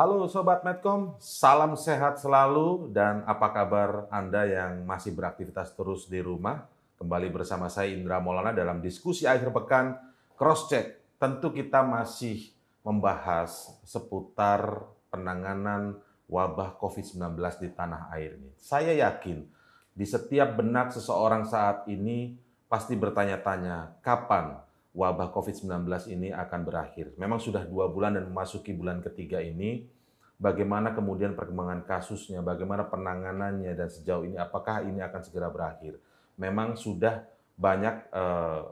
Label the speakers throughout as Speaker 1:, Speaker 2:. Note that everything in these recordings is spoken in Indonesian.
Speaker 1: Halo Sobat Medcom, salam sehat selalu dan apa kabar Anda yang masih beraktivitas terus di rumah? Kembali bersama saya Indra Maulana dalam diskusi akhir pekan Cross Check. Tentu kita masih membahas seputar penanganan wabah COVID-19 di tanah air ini. Saya yakin di setiap benak seseorang saat ini pasti bertanya-tanya, kapan wabah COVID-19 ini akan berakhir. Memang sudah dua bulan dan memasuki bulan ketiga ini, bagaimana kemudian perkembangan kasusnya, bagaimana penanganannya, dan sejauh ini apakah ini akan segera berakhir. Memang sudah banyak eh,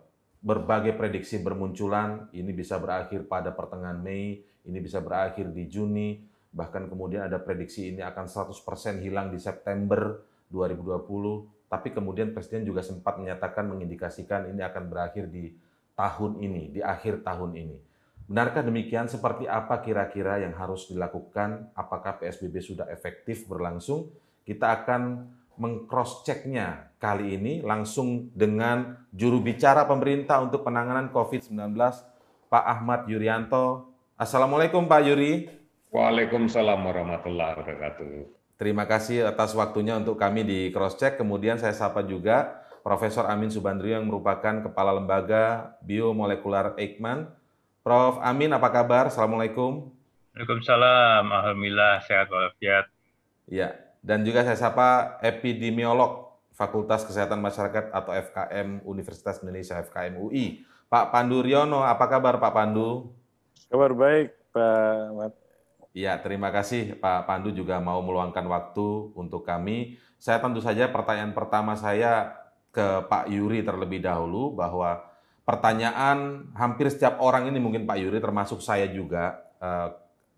Speaker 1: berbagai prediksi bermunculan, ini bisa berakhir pada pertengahan Mei, ini bisa berakhir di Juni, bahkan kemudian ada prediksi ini akan 100% hilang di September 2020, tapi kemudian Presiden juga sempat menyatakan mengindikasikan ini akan berakhir di tahun ini, di akhir tahun ini. Benarkah demikian? Seperti apa kira-kira yang harus dilakukan? Apakah PSBB sudah efektif berlangsung? Kita akan mengcross-checknya kali ini langsung dengan juru bicara pemerintah untuk penanganan COVID-19, Pak Ahmad Yuryanto. Assalamualaikum Pak Yuri. Waalaikumsalam warahmatullahi wabarakatuh. Terima kasih atas waktunya untuk kami di cross-check. Kemudian saya sapa juga Profesor Amin Subandrio yang merupakan Kepala Lembaga Biomolekular Eijkman. Prof. Amin, apa kabar? Assalamualaikum. Waalaikumsalam. Alhamdulillah, sehat walafiat. Ya, dan juga saya sapa epidemiolog Fakultas Kesehatan Masyarakat atau FKM Universitas Indonesia, FKM UI. Pak Pandu Riono, apa kabar Pak Pandu? Kabar baik, Pak Iya. Ya, terima kasih Pak Pandu juga mau meluangkan waktu untuk kami. Saya tentu saja pertanyaan pertama saya ke Pak Yuri terlebih dahulu bahwa pertanyaan hampir setiap orang ini mungkin Pak Yuri termasuk saya juga eh,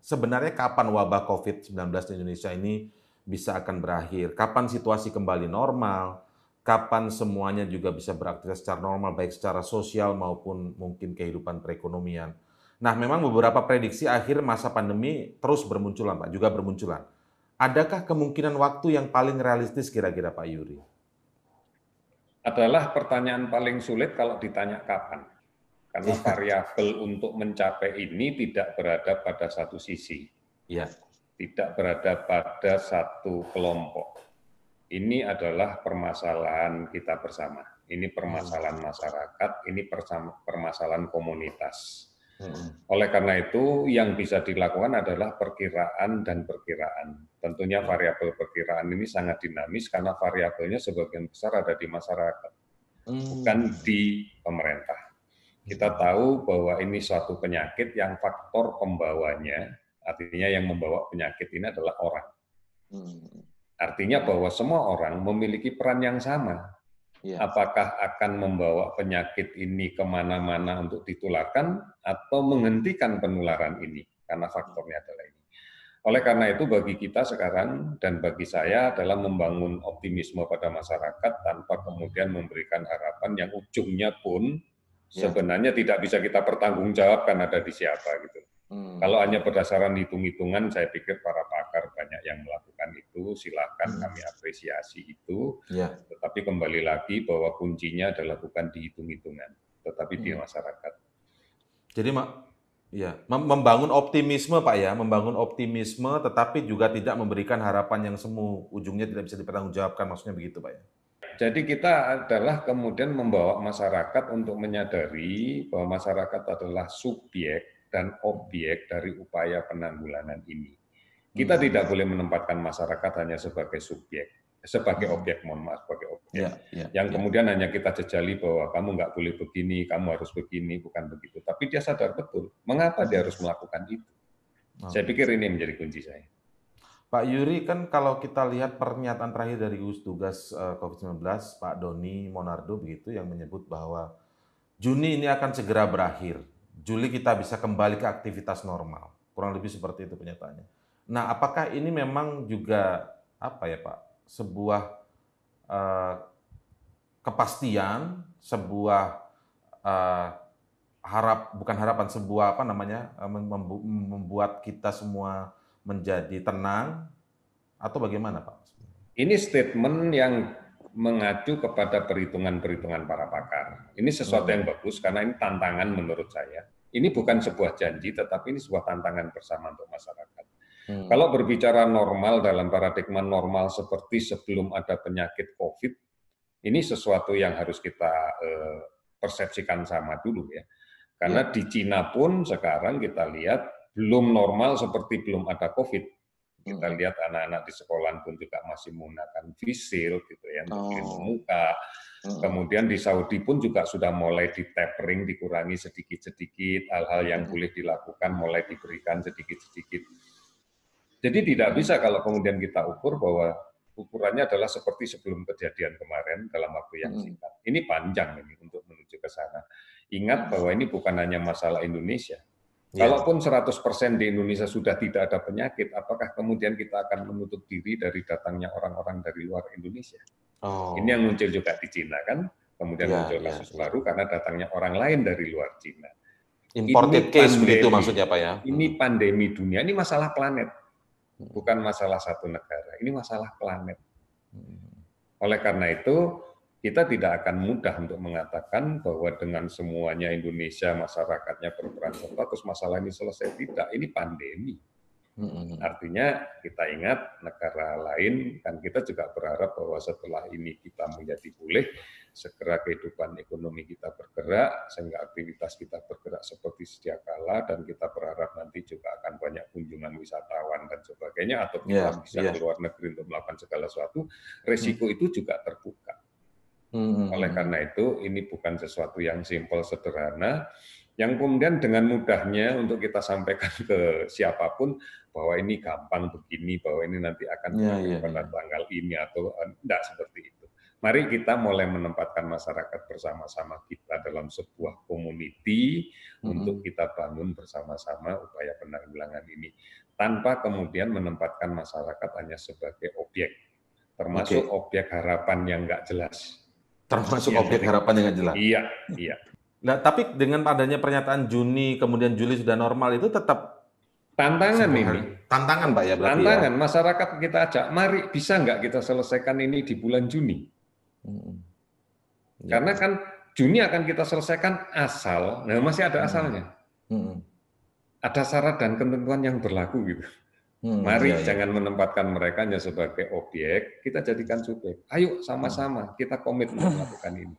Speaker 1: sebenarnya kapan wabah COVID-19 di Indonesia ini bisa akan berakhir? Kapan situasi kembali normal? Kapan semuanya juga bisa beraktivitas secara normal baik secara sosial maupun mungkin kehidupan perekonomian? Nah, memang beberapa prediksi akhir masa pandemi terus bermunculan, Pak, juga bermunculan. Adakah kemungkinan waktu yang paling realistis kira-kira Pak Yuri?
Speaker 2: adalah pertanyaan paling sulit kalau ditanya kapan. Karena iya. variabel untuk mencapai ini tidak berada pada satu sisi. Ya. Tidak berada pada satu kelompok. Ini adalah permasalahan kita bersama. Ini permasalahan hmm. masyarakat, ini permasalahan komunitas oleh karena itu, yang bisa dilakukan adalah perkiraan dan perkiraan. Tentunya mm. variabel perkiraan ini sangat dinamis karena variabelnya sebagian besar ada di masyarakat, bukan mm. di pemerintah. Kita mm. tahu bahwa ini suatu penyakit yang faktor pembawanya, artinya yang membawa penyakit ini adalah orang. Artinya bahwa semua orang memiliki peran yang sama Ya. Apakah akan membawa penyakit ini kemana-mana untuk ditularkan atau menghentikan penularan ini karena faktornya adalah ini. Oleh karena itu bagi kita sekarang dan bagi saya adalah membangun optimisme pada masyarakat tanpa kemudian memberikan harapan yang ujungnya pun ya. sebenarnya tidak bisa kita pertanggungjawabkan ada di siapa gitu.
Speaker 3: Hmm. Kalau hanya
Speaker 2: berdasarkan hitung-hitungan saya pikir para pakar banyak yang melakukan itu, silakan hmm. kami apresiasi itu. Ya. Tetapi kembali lagi bahwa
Speaker 1: kuncinya adalah bukan dihitung hitungan tetapi di hmm. masyarakat. Jadi Mak, ya membangun optimisme Pak ya, membangun optimisme tetapi juga tidak memberikan harapan yang semu, ujungnya tidak bisa dipertanggungjawabkan maksudnya begitu Pak ya. Jadi kita adalah kemudian membawa masyarakat untuk menyadari bahwa masyarakat adalah
Speaker 2: subjek dan objek dari upaya penanggulangan ini. Kita hmm. tidak boleh menempatkan masyarakat hanya sebagai subjek, sebagai hmm. objek, mohon maaf, sebagai objek. Ya, ya, yang ya. kemudian hanya kita jejali bahwa kamu nggak boleh begini, kamu harus begini, bukan begitu. Tapi
Speaker 1: dia sadar betul,
Speaker 2: mengapa dia harus melakukan itu. Okay. Nah, saya pikir ini menjadi kunci saya.
Speaker 1: Pak Yuri, kan kalau kita lihat pernyataan terakhir dari gugus tugas eh, COVID-19, Pak Doni Monardo begitu yang menyebut bahwa Juni ini akan segera berakhir. Juli kita bisa kembali ke aktivitas normal. Kurang lebih seperti itu pernyataannya. Nah, apakah ini memang juga apa ya Pak? Sebuah uh, kepastian, sebuah uh, harap bukan harapan sebuah apa namanya eh, membuat kita semua menjadi tenang atau bagaimana Pak? Ini statement yang mengacu kepada
Speaker 2: perhitungan-perhitungan para pakar. Ini sesuatu hmm. yang bagus karena ini tantangan menurut saya. Ini bukan sebuah janji tetapi ini sebuah tantangan bersama untuk masyarakat. Hmm. Kalau berbicara normal dalam paradigma normal seperti sebelum ada penyakit COVID, ini sesuatu yang harus kita eh, persepsikan sama dulu ya. Karena ya. di Cina pun sekarang kita lihat belum normal seperti belum ada COVID. Kita hmm. lihat anak-anak di sekolah pun juga masih menggunakan visil gitu ya untuk oh. muka. Hmm. Kemudian di Saudi pun juga sudah mulai di tapering, dikurangi sedikit-sedikit, hal-hal yang ya. boleh dilakukan mulai diberikan sedikit-sedikit jadi tidak bisa kalau kemudian kita ukur bahwa ukurannya adalah seperti sebelum kejadian kemarin dalam waktu yang hmm. singkat. Ini panjang ini untuk menuju ke sana. Ingat bahwa ini bukan hanya masalah Indonesia. Ya. Kalaupun 100% di Indonesia sudah tidak ada penyakit, apakah kemudian kita akan menutup diri dari datangnya orang-orang dari luar Indonesia? Oh. Ini yang muncul juga di Cina kan, kemudian ya, muncul ya, kasus ya. baru karena datangnya orang lain dari luar Cina. Imported ini case pandemi, begitu maksudnya Pak ya? Ini hmm. pandemi dunia, ini masalah planet Mm-hmm. bukan masalah satu negara, ini masalah planet. Mm-hmm. Oleh karena itu, kita tidak akan mudah untuk mengatakan bahwa dengan semuanya Indonesia masyarakatnya berperan serta terus masalah ini selesai tidak. Ini pandemi. Artinya kita ingat negara lain dan kita juga berharap bahwa setelah ini kita menjadi pulih, segera kehidupan ekonomi kita bergerak, sehingga aktivitas kita bergerak seperti sedia kala dan kita berharap nanti juga akan banyak kunjungan wisatawan dan sebagainya atau kita yeah, bisa yeah. keluar negeri untuk melakukan segala sesuatu, mm. resiko hmm. itu juga terbuka.
Speaker 3: Hmm. Oleh
Speaker 2: karena itu ini bukan sesuatu yang simpel sederhana yang kemudian dengan mudahnya untuk kita sampaikan ke siapapun bahwa ini gampang begini, bahwa ini nanti akan ya, ya, pada ya. tanggal ini atau eh, enggak seperti itu. Mari kita mulai menempatkan masyarakat bersama-sama kita dalam sebuah community hmm. untuk kita bangun bersama-sama upaya penanggulangan ini tanpa kemudian menempatkan masyarakat hanya sebagai objek, termasuk okay. objek harapan yang nggak jelas. Termasuk ya, objek harapan yang nggak jelas. Iya,
Speaker 1: iya. Nah, tapi dengan adanya pernyataan Juni kemudian Juli sudah normal itu tetap Tantangan ini. Tantangan Pak ya berarti ya. Tantangan, ya. masyarakat
Speaker 2: kita ajak, mari bisa nggak kita selesaikan ini di bulan Juni? Hmm. Karena kan Juni akan kita selesaikan asal, nah masih ada asalnya. Hmm. Ada syarat dan ketentuan yang berlaku gitu.
Speaker 3: Hmm, Mari iya, iya. jangan
Speaker 2: menempatkan mereka hanya sebagai objek, kita jadikan subjek. Ayo sama-sama kita komitmen melakukan ini.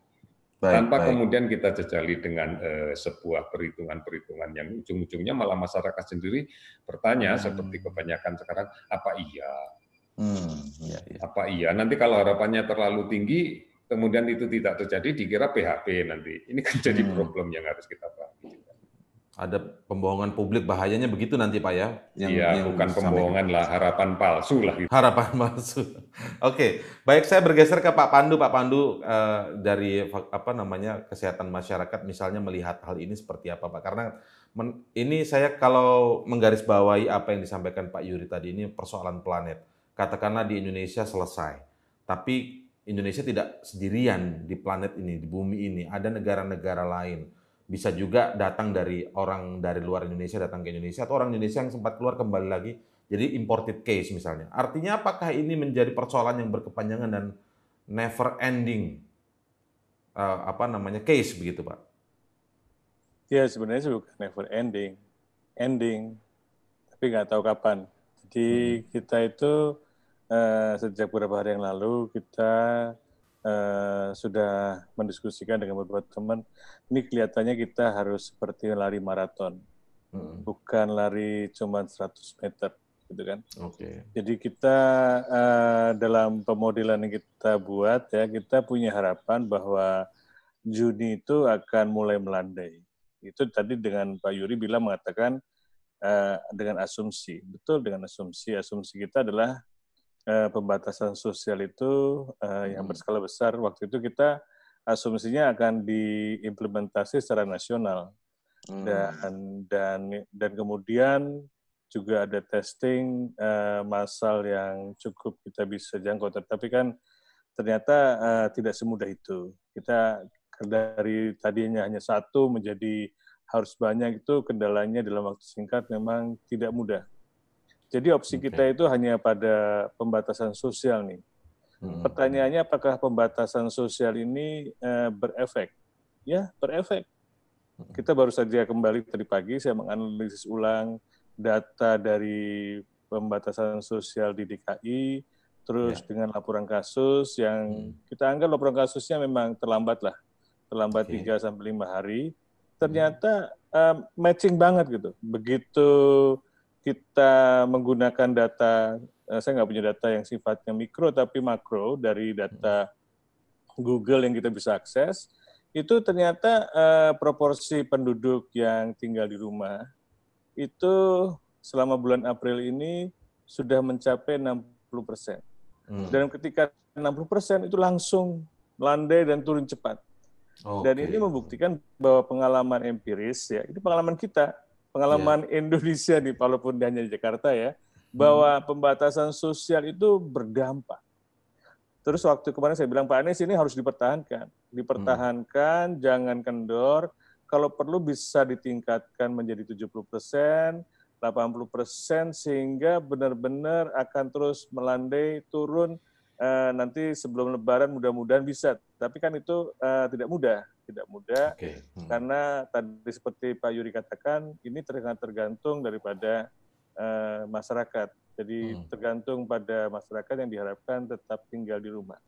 Speaker 2: Baik, tanpa baik. kemudian kita jejali dengan uh, sebuah perhitungan-perhitungan yang ujung-ujungnya malah masyarakat sendiri bertanya hmm. seperti kebanyakan sekarang apa iya Hmm, iya, iya. Apa iya? Nanti kalau harapannya terlalu tinggi, kemudian itu tidak
Speaker 1: terjadi, dikira PHP nanti. Ini kan jadi hmm. problem yang harus kita bahas ada pembohongan publik bahayanya begitu nanti Pak ya? iya, yang bukan pembohongan lah, harapan palsu lah. Gitu. Harapan palsu. Oke, okay. baik saya bergeser ke Pak Pandu. Pak Pandu eh, dari apa namanya kesehatan masyarakat misalnya melihat hal ini seperti apa Pak? Karena men, ini saya kalau menggarisbawahi apa yang disampaikan Pak Yuri tadi ini persoalan planet. Katakanlah di Indonesia selesai, tapi Indonesia tidak sendirian di planet ini, di bumi ini. Ada negara-negara lain bisa juga datang dari orang dari luar Indonesia datang ke Indonesia atau orang Indonesia yang sempat keluar kembali lagi jadi imported case misalnya. Artinya apakah ini menjadi persoalan yang berkepanjangan dan never ending uh, apa namanya case begitu, Pak? Ya sebenarnya juga never ending,
Speaker 4: ending, tapi nggak tahu kapan. Jadi hmm. kita itu uh, sejak beberapa hari yang lalu kita Eh, sudah mendiskusikan dengan beberapa teman, ini kelihatannya kita harus seperti lari maraton, hmm. bukan lari cuma 100 meter, gitu kan? Oke. Okay. Jadi kita uh, dalam pemodelan yang kita buat ya, kita punya harapan bahwa Juni itu akan mulai melandai. Itu tadi dengan Pak Yuri bilang mengatakan uh, dengan asumsi, betul dengan asumsi. Asumsi kita adalah uh, pembatasan sosial itu uh, yang berskala besar waktu itu kita asumsinya akan diimplementasi secara nasional hmm. dan dan dan kemudian juga ada testing uh, massal yang cukup kita bisa jangkau tetapi kan ternyata uh, tidak semudah itu kita dari tadinya hanya satu menjadi harus banyak itu kendalanya dalam waktu singkat memang tidak mudah jadi opsi okay. kita itu hanya pada pembatasan sosial nih. Hmm. Pertanyaannya apakah pembatasan sosial ini uh, berefek? Ya, berefek. Hmm. Kita baru saja kembali tadi pagi saya menganalisis ulang data dari pembatasan sosial di DKI terus ya. dengan laporan kasus yang hmm. kita anggap laporan kasusnya memang terlambat lah. Terlambat okay. 3 sampai 5 hari. Hmm. Ternyata hmm. uh, matching banget gitu. Begitu kita menggunakan data, eh, saya nggak punya data yang sifatnya mikro tapi makro dari data Google yang kita bisa akses, itu ternyata eh, proporsi penduduk yang tinggal di rumah itu selama bulan April ini sudah mencapai 60 persen. Hmm. Dan ketika 60 persen itu langsung landai dan turun cepat. Okay. Dan ini membuktikan bahwa pengalaman empiris ya, ini pengalaman kita pengalaman yeah. Indonesia nih, walaupun hanya di Jakarta ya, bahwa hmm. pembatasan sosial itu berdampak. Terus waktu kemarin saya bilang Pak Anies ini harus dipertahankan, dipertahankan, hmm. jangan kendor. Kalau perlu bisa ditingkatkan menjadi 70 persen, 80 persen, sehingga benar-benar akan terus melandai turun Eh, nanti sebelum Lebaran mudah-mudahan bisa. Tapi kan itu uh, tidak mudah, tidak mudah okay. hmm. karena tadi seperti Pak Yuri katakan ini tergantung tergantung daripada uh, masyarakat. Jadi hmm. tergantung pada masyarakat yang diharapkan tetap tinggal di rumah.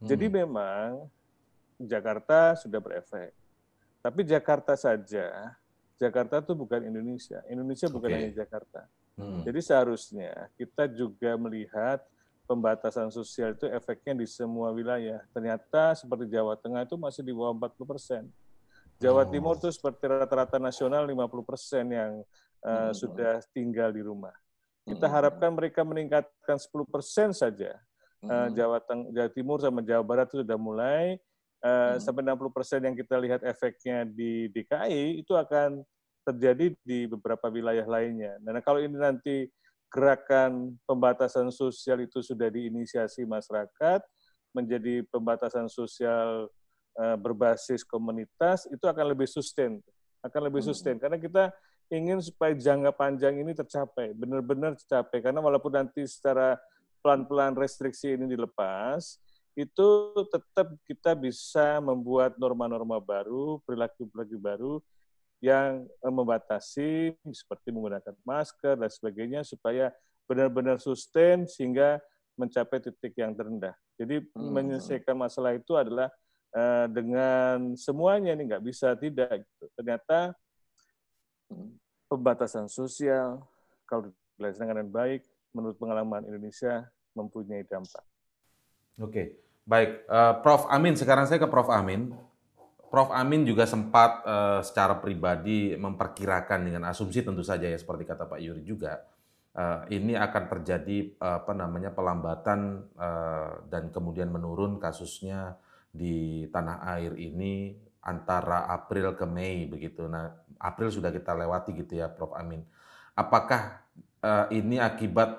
Speaker 4: Hmm. Jadi memang Jakarta sudah berefek. Tapi Jakarta saja, Jakarta itu bukan Indonesia. Indonesia bukan okay. hanya Jakarta. Hmm. Jadi seharusnya kita juga melihat pembatasan sosial itu efeknya di semua wilayah. Ternyata seperti Jawa Tengah itu masih di bawah 40 persen. Jawa oh. Timur itu seperti rata-rata nasional 50 persen yang uh, hmm. sudah tinggal di rumah. Kita hmm. harapkan mereka meningkatkan 10 persen saja. Uh, Jawa, Teng Jawa Timur sama Jawa Barat itu sudah mulai. Uh, hmm. Sampai 60 persen yang kita lihat efeknya di DKI itu akan terjadi di beberapa wilayah lainnya. Nah, kalau ini nanti gerakan pembatasan sosial itu sudah diinisiasi masyarakat menjadi pembatasan sosial eh, berbasis komunitas itu akan lebih sustain akan lebih hmm. sustain karena kita ingin supaya jangka panjang ini tercapai benar-benar tercapai karena walaupun nanti secara pelan-pelan restriksi ini dilepas itu tetap kita bisa membuat norma-norma baru perilaku-perilaku baru yang eh, membatasi seperti menggunakan masker dan sebagainya supaya benar-benar sustain sehingga mencapai titik yang terendah. Jadi hmm. menyelesaikan masalah itu adalah uh, dengan semuanya ini nggak bisa tidak gitu. Ternyata hmm. pembatasan sosial kalau dilaksanakan dengan baik menurut pengalaman Indonesia mempunyai dampak.
Speaker 1: Oke, baik. Uh, Prof. Amin, sekarang saya ke Prof. Amin. Prof. Amin juga sempat uh, secara pribadi memperkirakan dengan asumsi tentu saja ya seperti kata Pak Yuri juga uh, ini akan terjadi uh, apa namanya pelambatan uh, dan kemudian menurun kasusnya di tanah air ini antara April ke Mei begitu. Nah April sudah kita lewati gitu ya Prof. Amin. Apakah uh, ini akibat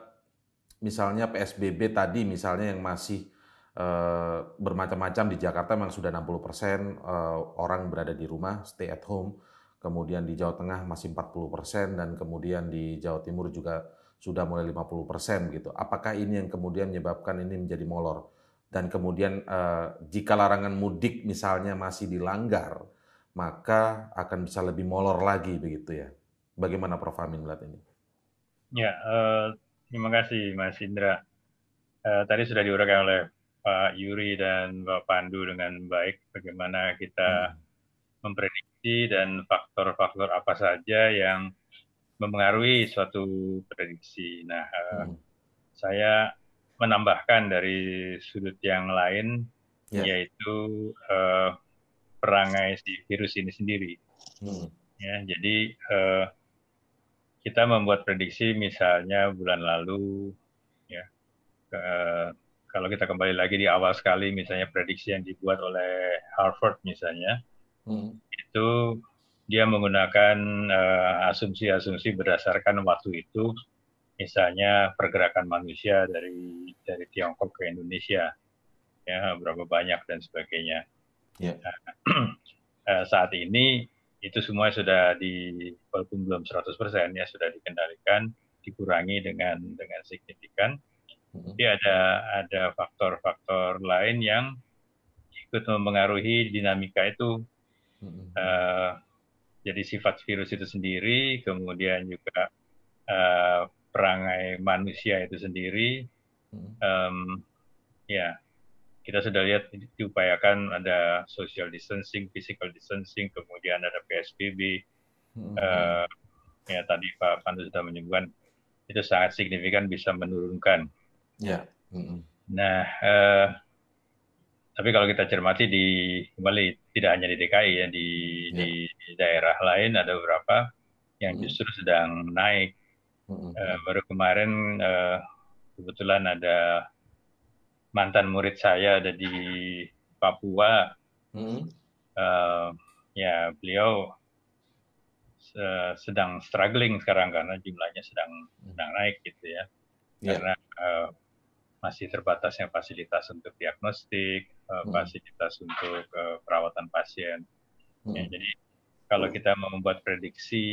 Speaker 1: misalnya PSBB tadi misalnya yang masih Eh, bermacam-macam di Jakarta memang sudah 60 persen eh, orang berada di rumah stay at home, kemudian di Jawa Tengah masih 40 persen dan kemudian di Jawa Timur juga sudah mulai 50 persen gitu. Apakah ini yang kemudian menyebabkan ini menjadi molor? Dan kemudian eh, jika larangan mudik misalnya masih dilanggar, maka akan bisa lebih molor lagi begitu ya. Bagaimana Prof. Amin melihat ini?
Speaker 5: Ya, uh, terima kasih Mas Indra. uh, tadi sudah diuraikan oleh Pak Yuri dan Pak Pandu dengan baik bagaimana kita hmm. memprediksi dan faktor-faktor apa saja yang mempengaruhi suatu prediksi. Nah, eh, hmm. saya menambahkan dari sudut yang lain yeah. yaitu uh, perangai si virus ini sendiri. Hmm. Ya, jadi uh, kita membuat prediksi misalnya bulan lalu ya. Uh, kalau kita kembali lagi di awal sekali misalnya prediksi yang dibuat oleh Harvard misalnya hmm. itu dia menggunakan eh, asumsi-asumsi uh, berdasarkan waktu itu misalnya pergerakan manusia dari dari Tiongkok ke Indonesia ya berapa banyak dan sebagainya yeah. Nah, eh, saat ini itu semua sudah di walaupun belum 100% ya sudah dikendalikan dikurangi dengan dengan signifikan jadi ada ada faktor-faktor lain yang ikut mempengaruhi dinamika itu. Uh, jadi sifat virus itu sendiri, kemudian juga uh, perangai manusia itu sendiri. Um, ya, kita sudah lihat diupayakan ada social distancing, physical distancing, kemudian ada PSBB. Uh, eh, ya tadi Pak Pandu sudah menyebutkan itu sangat signifikan bisa menurunkan
Speaker 3: Ya. Mm -hmm.
Speaker 5: Nah, eh, tapi kalau kita cermati di kembali tidak hanya di DKI ya di yeah. di daerah lain ada beberapa yang justru sedang naik. Mm -hmm. eh, baru kemarin eh, kebetulan ada mantan murid saya ada di Papua. Mm -hmm. ya beliau eh, sedang struggling sekarang karena jumlahnya sedang sedang naik gitu ya. Yeah. Karena uh, masih terbatasnya fasilitas untuk diagnostik, eh, hmm. fasilitas untuk uh, perawatan pasien. Ya, hmm. Ya, jadi kalau kita membuat prediksi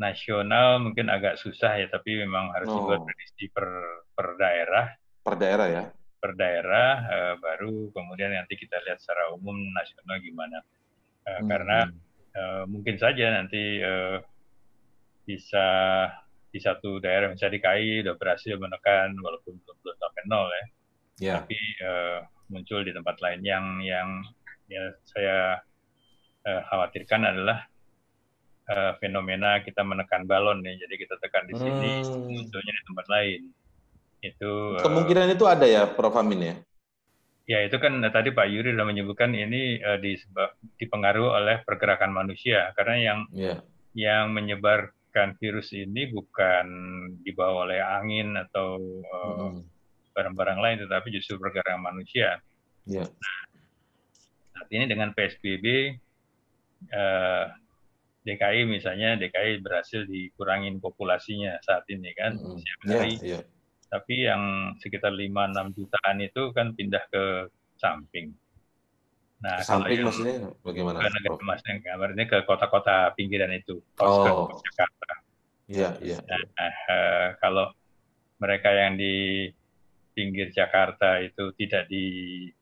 Speaker 5: nasional mungkin agak susah ya, tapi memang harus oh. dibuat prediksi per per daerah.
Speaker 1: Per daerah ya.
Speaker 5: Per daerah uh, baru kemudian nanti kita lihat secara umum nasional gimana. Uh, hmm. Karena uh, mungkin saja nanti uh, bisa di satu daerah misalnya DKI udah berhasil menekan walaupun belum belum sampai nol ya yeah. tapi uh, muncul di tempat lain yang yang ya saya uh, khawatirkan adalah uh, fenomena kita menekan balon nih jadi kita tekan di sini hmm. munculnya di tempat lain itu kemungkinan
Speaker 1: uh, itu ada ya Prof Amin ya
Speaker 5: ya itu kan tadi Pak Yuri sudah menyebutkan ini uh, disebab dipengaruhi oleh pergerakan manusia karena yang yeah. yang menyebar menyebarkan virus ini bukan dibawa oleh angin atau eh, barang-barang uh, lain, tetapi justru bergerak manusia. Yeah. Nah, saat ini dengan PSBB uh, eh, DKI misalnya DKI berhasil dikurangin populasinya saat ini kan mm -hmm. Yeah, yeah. Tapi yang sekitar 5-6 jutaan itu kan pindah ke samping. Nah, samping kalau maksudnya bagaimana? Ke negara Prof? maksudnya gambarnya ke kota-kota pinggiran itu, kota oh. ke Jakarta. Iya, iya. Nah, ya. kalau mereka yang di pinggir Jakarta itu tidak di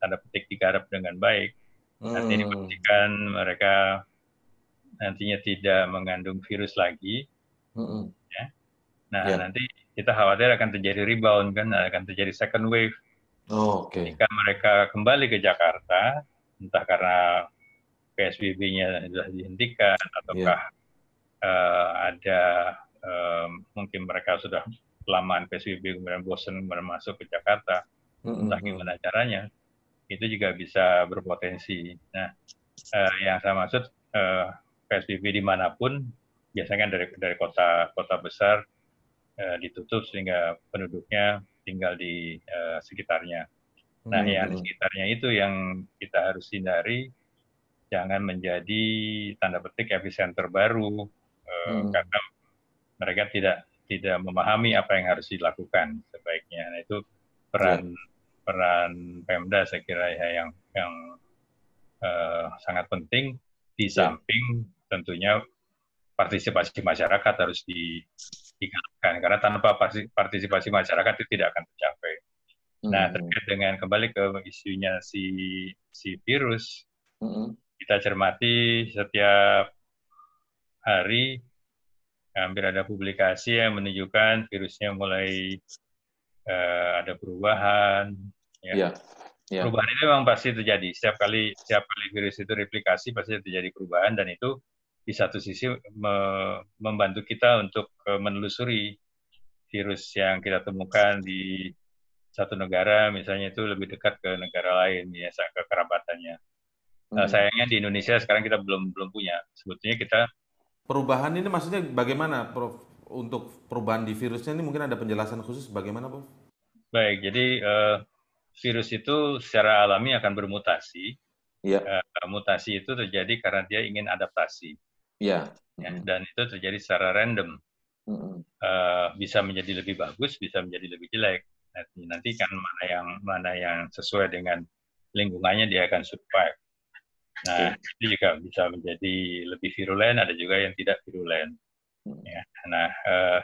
Speaker 5: tanda petik digarap dengan baik, hmm. nanti dipastikan mereka nantinya tidak mengandung virus lagi. Hmm. Ya. Nah, ya. nanti kita khawatir akan terjadi rebound kan, akan terjadi second wave. Oh, Oke. Okay. Jika mereka kembali ke Jakarta, entah karena PSBB-nya sudah dihentikan ataukah yeah. Iya. uh, ada um, mungkin mereka sudah kelamaan PSBB kemudian bosan kemudian masuk ke Jakarta mm-hmm. entah gimana caranya itu juga bisa berpotensi. Nah uh, yang saya maksud uh, eh, PSBB dimanapun biasanya kan dari dari kota kota besar uh, ditutup sehingga penduduknya tinggal di uh, sekitarnya. Nah, hmm. yang di sekitarnya itu yang kita harus hindari, jangan menjadi tanda petik epicenter baru eh, hmm. karena mereka tidak tidak memahami apa yang harus dilakukan sebaiknya. Nah, itu peran yeah. peran Pemda saya kira ya yang yang uh, sangat penting di iya. samping yeah. tentunya partisipasi masyarakat harus di karena tanpa partisipasi masyarakat itu tidak akan tercapai. Nah hmm. terkait dengan kembali ke isunya si si virus, mm kita cermati setiap hari hampir ada publikasi yang menunjukkan virusnya mulai uh, ada perubahan. Ya. Yeah. Yeah. Perubahan itu memang pasti terjadi. Setiap kali setiap kali virus itu replikasi pasti terjadi perubahan dan itu di satu sisi me membantu kita untuk eh, menelusuri virus yang kita temukan di satu negara misalnya itu lebih dekat ke negara lain biasa ya, kekerabatannya. Nah, eh, hmm. sayangnya di Indonesia sekarang kita belum belum punya. Sebetulnya kita
Speaker 1: perubahan ini maksudnya bagaimana, Prof? Untuk perubahan di virusnya ini mungkin ada penjelasan khusus bagaimana, Prof?
Speaker 5: Baik, jadi uh, virus itu secara alami akan bermutasi. Ya. Uh, mutasi itu terjadi karena dia ingin adaptasi. Ya. ya hmm Dan itu terjadi secara random. Uh, bisa menjadi lebih bagus, bisa menjadi lebih jelek nanti nanti kan mana yang mana yang sesuai dengan lingkungannya dia akan survive nah okay. itu juga bisa menjadi lebih virulen ada juga yang tidak virulen hmm. ya nah eh,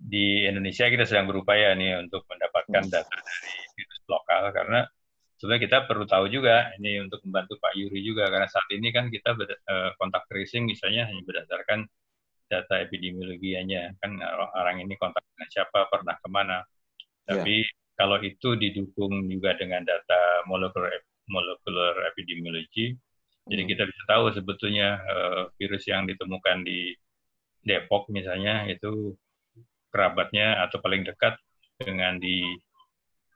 Speaker 5: di Indonesia kita sedang berupaya nih untuk mendapatkan hmm. data dari virus lokal karena sebenarnya kita perlu tahu juga ini untuk membantu Pak Yuri juga karena saat ini kan kita eh, kontak tracing misalnya hanya berdasarkan data epidemiologianya kan orang ini kontak dengan siapa pernah kemana Iya. Tapi yeah. kalau itu didukung juga dengan data molecular molecular epidemiology, mm. jadi hmm. kita bisa tahu sebetulnya uh, virus yang ditemukan di Depok misalnya itu kerabatnya atau paling dekat dengan di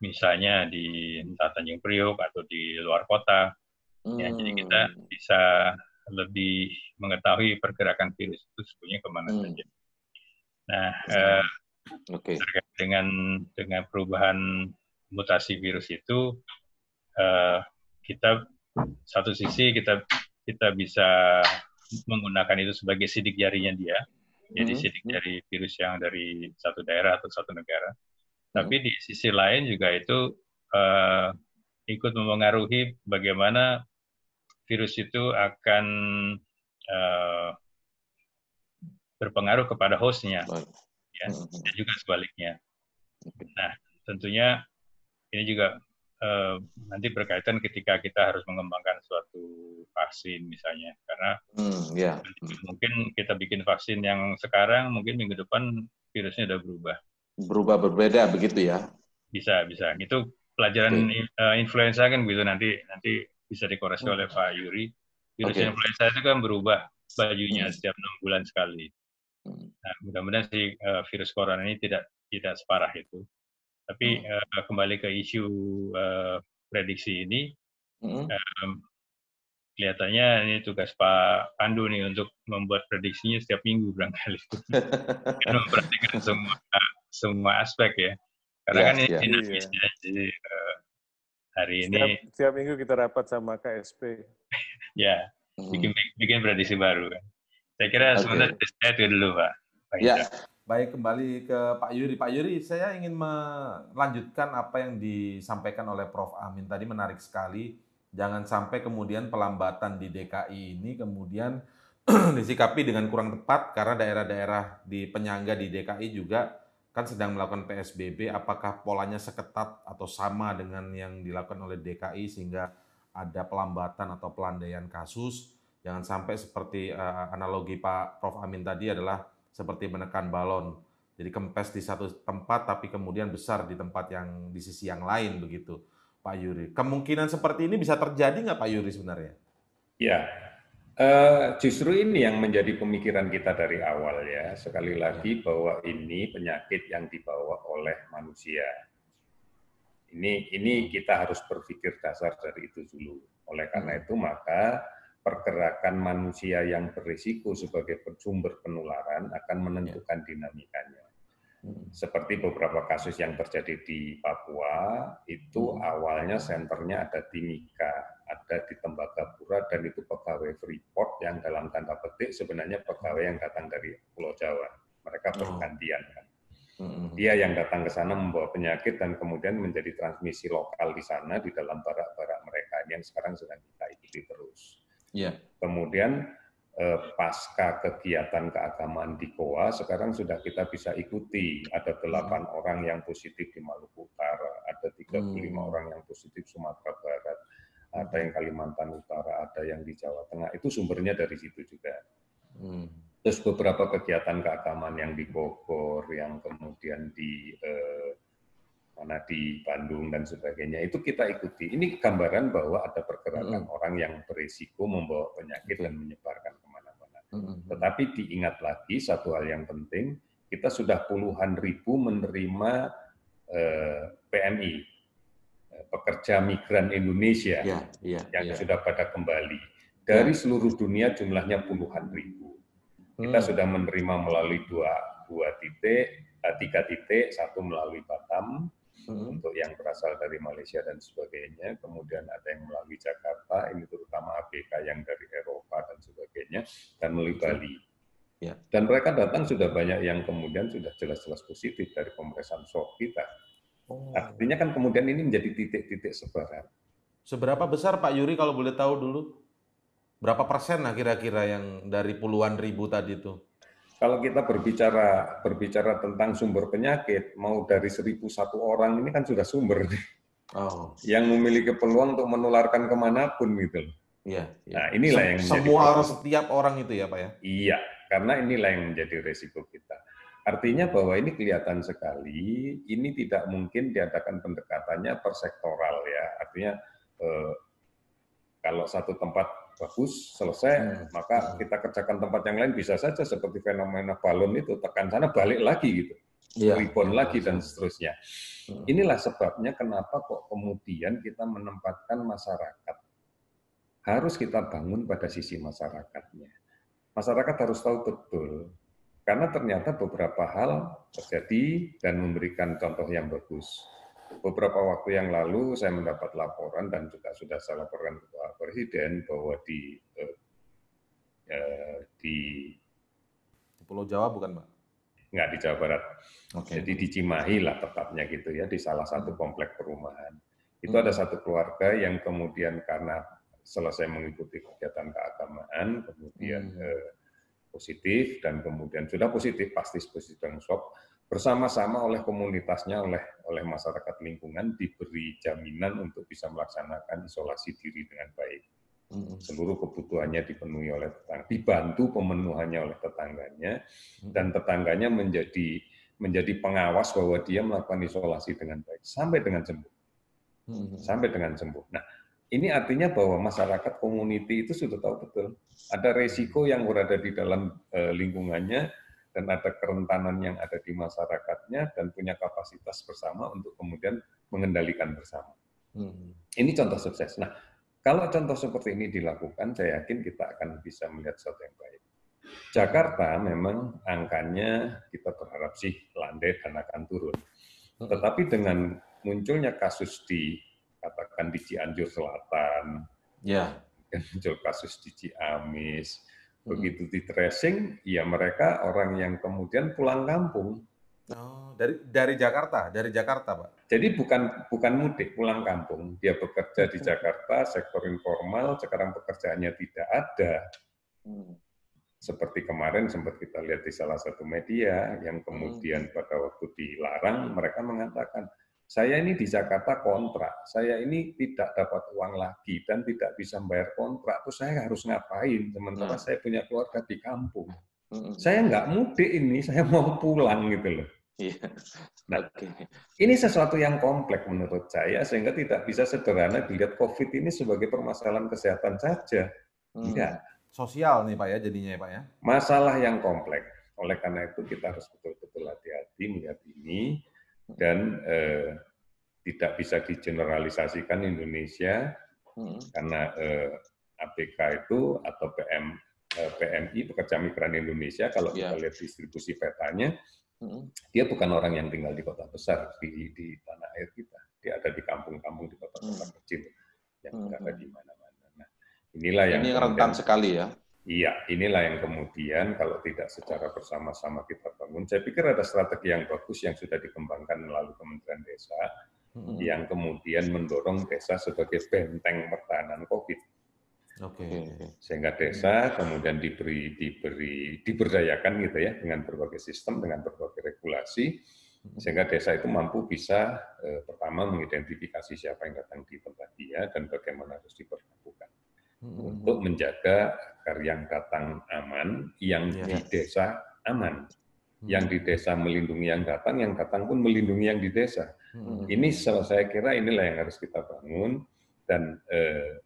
Speaker 5: misalnya di entah Tanjung Priok atau di luar kota.
Speaker 3: Mm. Ya, jadi kita
Speaker 5: hmm. bisa lebih mengetahui pergerakan virus itu sebetulnya kemana mm. saja. Nah, iya. eh, okay. dengan dengan perubahan mutasi virus itu uh, kita satu sisi kita kita bisa menggunakan itu sebagai sidik jarinya dia jadi mm -hmm. sidik hmm. jari virus yang dari satu daerah atau satu negara mm -hmm. tapi di sisi lain juga itu uh, ikut mempengaruhi bagaimana virus itu akan uh, berpengaruh kepada hostnya ya hmm, hmm. dan juga sebaliknya nah tentunya ini juga eh, nanti berkaitan ketika kita harus mengembangkan suatu vaksin misalnya karena mm, yeah. mungkin kita bikin vaksin yang sekarang mungkin minggu depan virusnya sudah berubah
Speaker 1: berubah berbeda begitu ya
Speaker 5: bisa bisa itu pelajaran okay. Eh, influenza kan begitu nanti nanti bisa dikoreksi hmm. oleh Pak Yuri virus okay. influenza itu kan berubah bajunya setiap enam bulan sekali Hmm. Nah, mudah-mudahan si eh, virus corona ini tidak tidak separah itu. Tapi uh, kembali ke isu uh, prediksi ini, um, kelihatannya ini tugas Pak Pandu nih untuk membuat prediksinya setiap minggu berangkali. Karena memperhatikan semua semua aspek ya. Karena ya, kan ini ya. dinamis ya, Jadi uh, hari setiap, ini.
Speaker 4: Setiap minggu kita rapat sama KSP.
Speaker 5: ya, bikin bikin prediksi baru kan. Saya kira okay. sebenarnya saya itu dulu Pak.
Speaker 1: Pak ya. Baik, kembali ke Pak Yuri. Pak Yuri, saya ingin melanjutkan apa yang disampaikan oleh Prof. Amin tadi menarik sekali. Jangan sampai kemudian pelambatan di DKI ini kemudian disikapi dengan kurang tepat karena daerah-daerah di penyangga di DKI juga kan sedang melakukan PSBB. Apakah polanya seketat atau sama dengan yang dilakukan oleh DKI sehingga ada pelambatan atau pelandaian kasus? Jangan sampai seperti uh, analogi Pak Prof Amin tadi adalah seperti menekan balon. Jadi kempes di satu tempat tapi kemudian besar di tempat yang di sisi yang lain begitu, Pak Yuri. Kemungkinan seperti ini bisa terjadi nggak Pak Yuri sebenarnya?
Speaker 2: Ya, Uh, justru ini yang menjadi pemikiran kita dari awal ya. Sekali ya. lagi bahwa ini penyakit yang dibawa oleh manusia. Ini ini hmm. kita harus berpikir dasar dari itu dulu. Oleh karena hmm. itu maka pergerakan manusia yang berisiko sebagai sumber penularan akan menentukan ya. dinamikanya. Hmm. Seperti beberapa kasus yang terjadi di Papua, itu hmm. awalnya senternya ada di Mika, ada di Tembagapura, dan itu pegawai Freeport yang dalam tanda petik sebenarnya pegawai yang datang dari Pulau Jawa. Mereka hmm. bergantian kan. Dia yang datang ke sana membawa penyakit dan kemudian menjadi transmisi lokal di sana di dalam barak-barak mereka yang sekarang sedang kita ikuti terus. Yeah. Kemudian eh, pasca kegiatan keagamaan di Goa, sekarang sudah kita bisa ikuti. Ada delapan hmm. orang yang positif di Maluku Utara, ada 35 hmm. orang yang positif Sumatera Barat, ada hmm. yang Kalimantan Utara, ada yang di Jawa Tengah. Itu sumbernya dari situ juga. Hmm. Terus beberapa kegiatan keagamaan yang di Bogor, yang kemudian di eh, mana di Bandung dan sebagainya itu kita ikuti. Ini gambaran bahwa ada pergerakan hmm. orang yang berisiko membawa penyakit dan menyebarkan kemana-mana. Hmm. Tetapi diingat lagi satu hal yang penting, kita sudah puluhan ribu menerima eh, PMI eh, pekerja migran Indonesia yeah, yeah, yang yeah. sudah pada kembali dari ya. seluruh dunia jumlahnya puluhan ribu. Kita hmm. sudah menerima melalui dua dua titik, eh, tiga titik, satu melalui Batam, hmm. untuk yang berasal dari Malaysia dan sebagainya. Kemudian ada yang melalui Jakarta, ini terutama ABK yang dari Eropa dan sebagainya, dan melalui hmm. Bali. Ya. Dan mereka datang sudah banyak yang kemudian sudah jelas-jelas positif dari pemeriksaan swab kita.
Speaker 3: Oh.
Speaker 1: Artinya kan kemudian ini menjadi titik-titik sebaran. Seberapa besar Pak Yuri kalau boleh tahu dulu? Berapa persen lah kira-kira yang dari puluhan ribu tadi itu?
Speaker 2: kalau kita berbicara berbicara tentang sumber penyakit, mau dari seribu satu orang ini kan sudah sumber nih. oh. yang memiliki peluang untuk menularkan kemanapun gitu Iya. iya. Nah inilah Se yang menjadi semua harus
Speaker 1: setiap orang itu ya pak ya.
Speaker 2: Iya, karena inilah yang menjadi resiko kita. Artinya bahwa ini kelihatan sekali, ini tidak mungkin diadakan pendekatannya persektoral ya. Artinya eh, kalau satu tempat bagus selesai hmm. maka hmm. kita kerjakan tempat yang lain bisa saja seperti fenomena balon itu tekan sana balik lagi gitu yeah. rebound lagi dan hmm. seterusnya hmm. inilah sebabnya kenapa kok kemudian kita menempatkan masyarakat harus kita bangun pada sisi masyarakatnya masyarakat harus tahu betul karena ternyata beberapa hal terjadi dan memberikan contoh yang bagus beberapa waktu yang lalu saya mendapat laporan dan juga sudah saya laporkan ke Pak Presiden bahwa di eh, eh di Pulau Jawa bukan, Pak? Enggak di Jawa Barat. Okay. Jadi di Cimahi lah tepatnya gitu ya di salah satu komplek perumahan. Itu hmm. ada satu keluarga yang kemudian karena selesai mengikuti kegiatan keagamaan, kemudian hmm. eh, positif dan kemudian sudah positif pasti positif dan swab bersama-sama oleh komunitasnya oleh oleh masyarakat lingkungan diberi jaminan untuk bisa melaksanakan isolasi diri dengan baik. Seluruh kebutuhannya dipenuhi oleh tetangga, dibantu pemenuhannya oleh tetangganya, dan tetangganya menjadi menjadi pengawas bahwa dia melakukan isolasi dengan baik sampai dengan sembuh. Sampai dengan sembuh. Nah, ini artinya bahwa masyarakat komuniti itu sudah tahu betul ada resiko yang berada di dalam eh, lingkungannya dan ada kerentanan yang ada di masyarakatnya dan punya kapasitas bersama untuk kemudian mengendalikan bersama. Hmm. Ini contoh sukses. Nah, kalau contoh seperti ini dilakukan, saya yakin kita akan bisa melihat sesuatu yang baik. Jakarta memang angkanya kita berharap sih landai dan akan turun. Hmm. Tetapi dengan munculnya kasus di katakan di Cianjur Selatan, ya. Yeah. muncul kasus di Ciamis, Hmm. Begitu di tracing, ya mereka orang yang kemudian pulang kampung.
Speaker 1: Oh, dari dari Jakarta, dari Jakarta, Pak.
Speaker 2: Jadi bukan bukan mudik, pulang kampung. Dia bekerja di Jakarta, sektor informal, sekarang pekerjaannya tidak ada. Hmm. Seperti kemarin sempat kita lihat di salah satu media yang hmm. kemudian pada waktu dilarang mereka mengatakan saya ini di Jakarta kontrak, saya ini tidak dapat uang lagi dan tidak bisa membayar kontrak, terus saya harus ngapain? Sementara hmm. saya punya keluarga di kampung. Hmm. hmm. Saya nggak mudik ini, saya mau pulang gitu loh. Yeah. Nah, okay. ini sesuatu yang kompleks menurut saya sehingga tidak bisa sederhana dilihat COVID ini sebagai permasalahan kesehatan saja.
Speaker 1: Hmm. Tidak. Sosial nih Pak ya jadinya ya Pak ya.
Speaker 2: Masalah yang kompleks. Oleh karena itu kita harus betul-betul hati-hati melihat ini dan eh, tidak bisa digeneralisasikan Indonesia hmm. karena eh, APK itu atau PM eh, PMI pekerja migran Indonesia kalau yeah. kita lihat distribusi petanya hmm. dia bukan orang yang tinggal di kota besar di, di tanah air kita dia ada di kampung-kampung di kota-kota hmm. kecil yang hmm. berada hmm. di mana-mana nah inilah ini yang rentan sekali ya Iya, inilah yang kemudian kalau tidak secara bersama-sama kita bangun. Saya pikir ada strategi yang bagus yang sudah dikembangkan melalui Kementerian Desa hmm. yang kemudian mendorong desa sebagai benteng pertahanan COVID. Oke. Okay. Sehingga desa kemudian diberi diberi diberdayakan gitu ya dengan berbagai sistem, dengan berbagai regulasi sehingga desa itu mampu bisa eh, pertama mengidentifikasi siapa yang datang di tempat dia dan bagaimana harus diperlakukan hmm. untuk menjaga agar yang datang aman, yang yes. Iya. di desa aman, hmm. yang di desa melindungi yang datang, yang datang pun melindungi yang di desa. Hmm. Ini saya kira inilah yang harus kita bangun dan eh,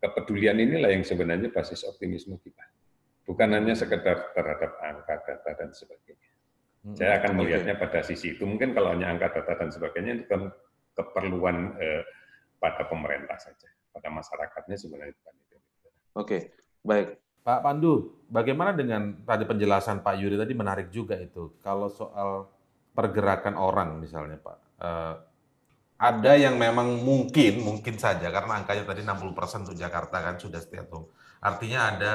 Speaker 2: kepedulian inilah yang sebenarnya basis optimisme kita. Bukan hanya sekedar terhadap angka, data, dan sebagainya. Hmm. Saya akan melihatnya pada sisi itu. Mungkin kalau hanya angka, data, dan sebagainya itu kan
Speaker 1: keperluan eh, pada pemerintah saja pada masyarakatnya sebenarnya bukan itu. Oke, baik. Pak Pandu, bagaimana dengan tadi penjelasan Pak Yuri tadi menarik juga itu. Kalau soal pergerakan orang misalnya Pak, eh, ada yang memang mungkin, mungkin saja karena angkanya tadi 60% untuk Jakarta kan sudah stay at home. Artinya ada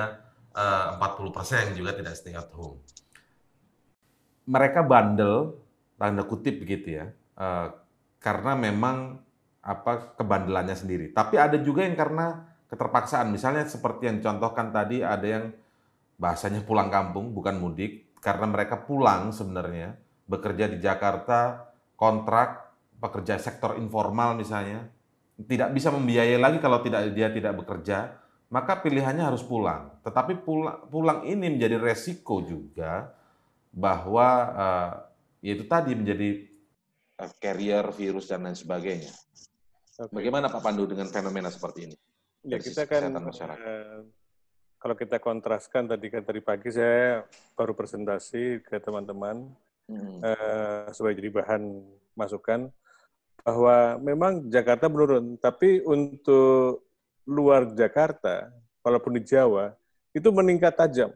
Speaker 1: eh, 40% yang juga tidak stay at home. Mereka bandel, tanda kutip begitu ya, eh, karena memang apa kebandelannya sendiri. Tapi ada juga yang karena keterpaksaan. Misalnya seperti yang contohkan tadi ada yang bahasanya pulang kampung bukan mudik karena mereka pulang sebenarnya bekerja di Jakarta kontrak pekerja sektor informal misalnya tidak bisa membiayai lagi kalau tidak dia tidak bekerja maka pilihannya harus pulang tetapi pulang, pulang ini menjadi resiko juga bahwa uh, yaitu tadi menjadi eh, carrier virus dan lain sebagainya Okay. Bagaimana Pak Pandu dengan fenomena seperti ini?
Speaker 4: Ya, kita kan eh, kalau kita kontraskan tadi kan tadi pagi saya baru presentasi ke teman-teman hmm. eh, supaya jadi bahan masukan bahwa memang Jakarta menurun, tapi untuk luar Jakarta, walaupun di Jawa itu meningkat tajam,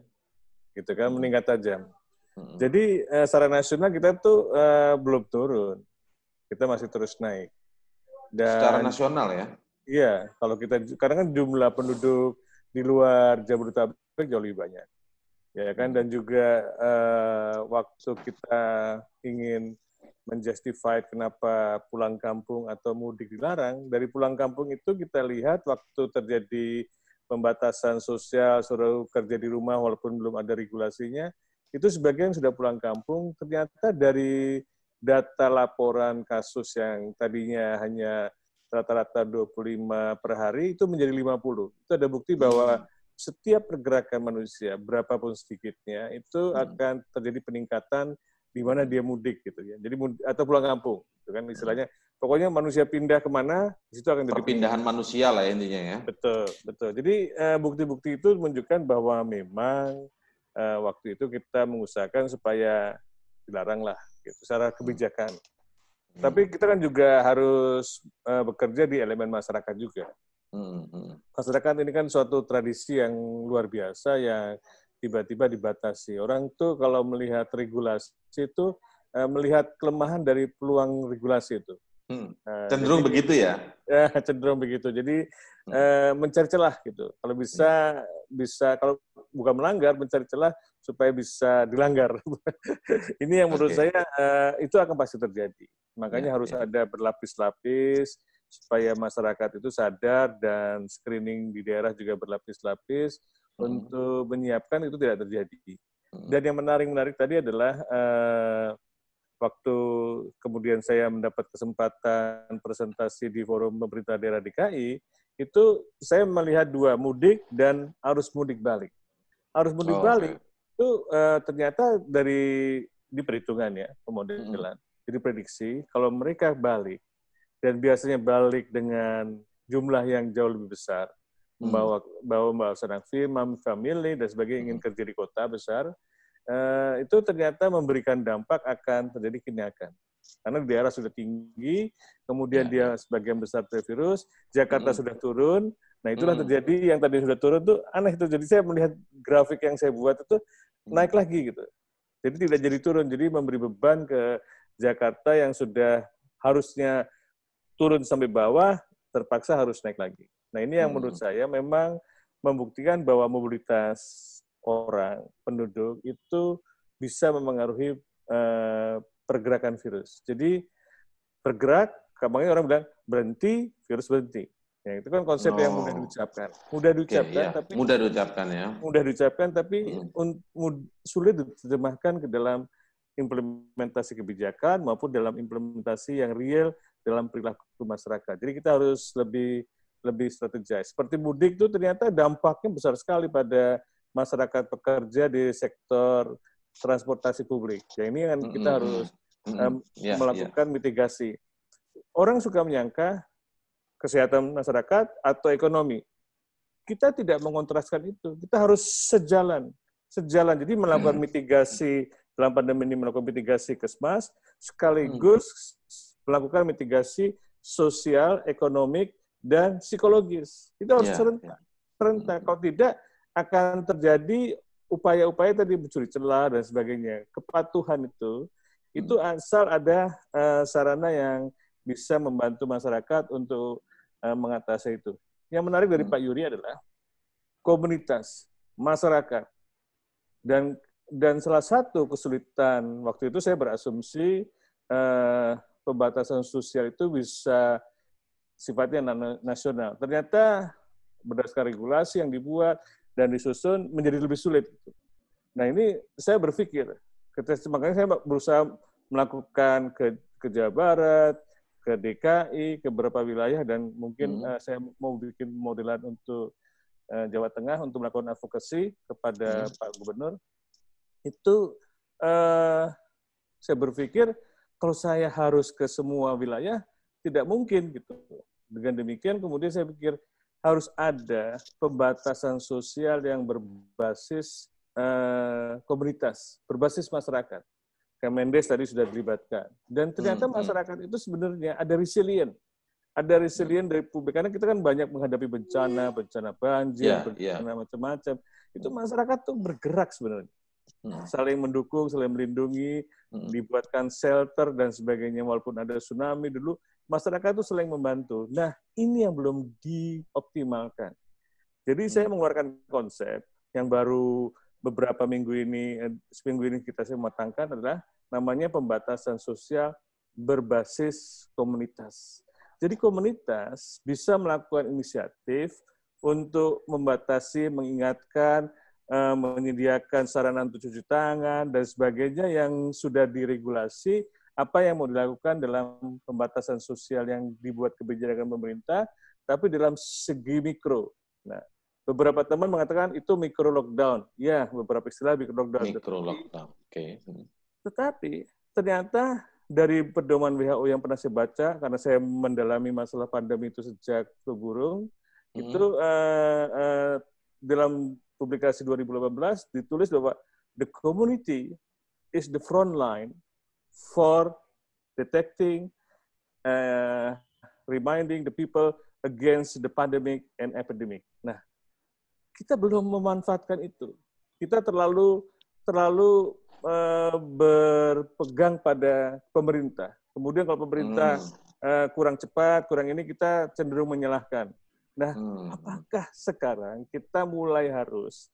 Speaker 4: gitu kan hmm. meningkat tajam. Hmm. Jadi eh, secara nasional kita tuh eh, belum turun, kita masih terus naik dan, Secara nasional ya? Iya, kalau kita karena kan jumlah penduduk di luar Jabodetabek jauh lebih banyak, ya kan? Dan juga uh, waktu kita ingin menjustify kenapa pulang kampung atau mudik dilarang, dari pulang kampung itu kita lihat waktu terjadi pembatasan sosial, suruh kerja di rumah walaupun belum ada regulasinya, itu sebagian sudah pulang kampung, ternyata dari data laporan kasus yang tadinya hanya rata-rata 25 per hari itu menjadi 50. Itu ada bukti hmm. bahwa setiap pergerakan manusia, berapapun sedikitnya, itu hmm. akan terjadi peningkatan di mana dia mudik gitu ya. Jadi mudik, atau pulang kampung, itu kan istilahnya. Pokoknya manusia pindah kemana, di situ akan terjadi perpindahan
Speaker 1: manusia lah ya intinya ya.
Speaker 4: Betul, betul. Jadi eh, bukti-bukti itu menunjukkan bahwa memang eh, waktu itu kita mengusahakan supaya dilaranglah gitu, secara hmm. kebijakan. Hmm. Tapi kita kan juga harus uh, bekerja di elemen masyarakat juga. Hmm, hmm. Masyarakat ini kan suatu tradisi yang luar biasa yang tiba-tiba dibatasi. Orang tuh kalau melihat regulasi itu uh, eh, melihat kelemahan dari peluang regulasi itu. Hmm. Eh, cenderung jadi, begitu ya? Ya cenderung begitu. Jadi hmm. uh, mencari celah gitu. Kalau bisa hmm. bisa kalau bukan melanggar, mencari celah supaya bisa dilanggar. ini yang menurut okay. saya uh, itu akan pasti terjadi. Makanya yeah, harus yeah. ada berlapis-lapis supaya masyarakat itu sadar dan screening di daerah juga berlapis-lapis hmm. untuk menyiapkan itu tidak terjadi. Hmm. Dan yang menarik-menarik tadi adalah uh, waktu kemudian saya mendapat kesempatan presentasi di forum pemerintah daerah DKI, itu saya melihat dua mudik dan arus mudik balik harus mudik oh, balik okay. itu uh, ternyata dari di perhitungan ya pemodelan mm. jadi prediksi kalau mereka balik dan biasanya balik dengan jumlah yang jauh lebih besar mm. membawa bawa membawa sedang firman family dan sebagainya mm. ingin kerja di kota besar uh, itu ternyata memberikan dampak akan terjadi kenaikan karena di daerah sudah tinggi, kemudian ya. dia ya. sebagian besar virus Jakarta hmm. sudah turun, Nah, itulah hmm. terjadi yang tadi sudah turun tuh aneh itu. Jadi saya melihat grafik yang saya buat itu hmm. naik lagi gitu. Jadi tidak jadi turun, jadi memberi beban ke Jakarta yang sudah harusnya turun sampai bawah terpaksa harus naik lagi. Nah, ini yang hmm. menurut saya memang membuktikan bahwa mobilitas orang, penduduk itu bisa memengaruhi uh, pergerakan virus. Jadi bergerak, makanya orang bilang berhenti, virus berhenti Ya, itu kan konsep oh. yang mudah oh. diucapkan. Mudah diucapkan okay, iya. tapi mudah diucapkan ya. Mudah diucapkan tapi hmm. sulit diterjemahkan ke dalam implementasi kebijakan maupun dalam implementasi yang real dalam perilaku masyarakat. Jadi kita harus lebih lebih strategis. Seperti mudik itu ternyata dampaknya besar sekali pada masyarakat pekerja di sektor transportasi publik. Ya ini kan kita mm -hmm. harus mm -hmm. hmm yeah, ya. melakukan yeah. mitigasi. Orang suka menyangka kesehatan masyarakat atau ekonomi. Kita tidak mengontraskan itu. Kita harus sejalan, sejalan. Jadi melakukan hmm. mitigasi dalam pandemi ini melakukan mitigasi kesmas sekaligus hmm. melakukan mitigasi sosial, ekonomi dan psikologis. Kita harus yeah. serentak. Ya. Serentak. Hmm. Kalau tidak akan terjadi upaya-upaya tadi mencuri celah dan sebagainya. Kepatuhan itu itu asal ada uh, sarana yang bisa membantu masyarakat untuk Eh, mengatasi itu. Yang menarik dari hmm. Pak Yuri adalah komunitas, masyarakat, dan dan salah satu kesulitan waktu itu saya berasumsi eh, pembatasan sosial itu bisa sifatnya nasional. Ternyata berdasarkan regulasi yang dibuat dan disusun menjadi lebih sulit. Nah ini saya berpikir, makanya saya berusaha melakukan ke, ke Jawa Barat, ke DKI, ke beberapa wilayah, dan mungkin hmm. uh, saya mau bikin modelan untuk uh, Jawa Tengah untuk melakukan advokasi kepada hmm. Pak Gubernur. Itu uh, saya berpikir kalau saya harus ke semua wilayah tidak mungkin gitu. Dengan demikian kemudian saya pikir harus ada pembatasan sosial yang berbasis uh, komunitas, berbasis masyarakat. Kemendes tadi sudah dilibatkan. Dan ternyata hmm, hmm. masyarakat itu sebenarnya ada resilient. Ada resilient dari publik. Karena kita kan banyak menghadapi bencana, iya. bencana banjir, yeah, bencana yeah. macam-macam. Itu masyarakat tuh bergerak sebenarnya. Hmm. Saling mendukung, saling melindungi, dibuatkan shelter dan sebagainya. Walaupun ada tsunami dulu, masyarakat itu saling membantu. Nah, ini yang belum dioptimalkan. Jadi saya mengeluarkan konsep yang baru beberapa minggu ini eh, seminggu ini kita sih matangkan adalah namanya pembatasan sosial berbasis komunitas. Jadi komunitas bisa melakukan inisiatif untuk membatasi, mengingatkan, eh, menyediakan sarana untuk cuci tangan dan sebagainya yang sudah diregulasi apa yang mau dilakukan dalam pembatasan sosial yang dibuat kebijakan pemerintah tapi dalam segi mikro. Nah, Beberapa teman mengatakan itu micro lockdown. Ya, beberapa istilah micro lockdown. Micro lockdown. Oke. Okay. Hmm. Tetapi ternyata dari pedoman WHO yang pernah saya baca karena saya mendalami masalah pandemi itu sejak flu burung hmm. itu uh, uh, dalam publikasi 2018 ditulis bahwa the community is the front line for detecting uh, reminding the people against the pandemic and epidemic. Nah, kita belum memanfaatkan itu. Kita terlalu terlalu uh, berpegang pada pemerintah. Kemudian kalau pemerintah hmm. uh, kurang cepat, kurang ini kita cenderung menyalahkan. Nah, hmm. apakah sekarang kita mulai harus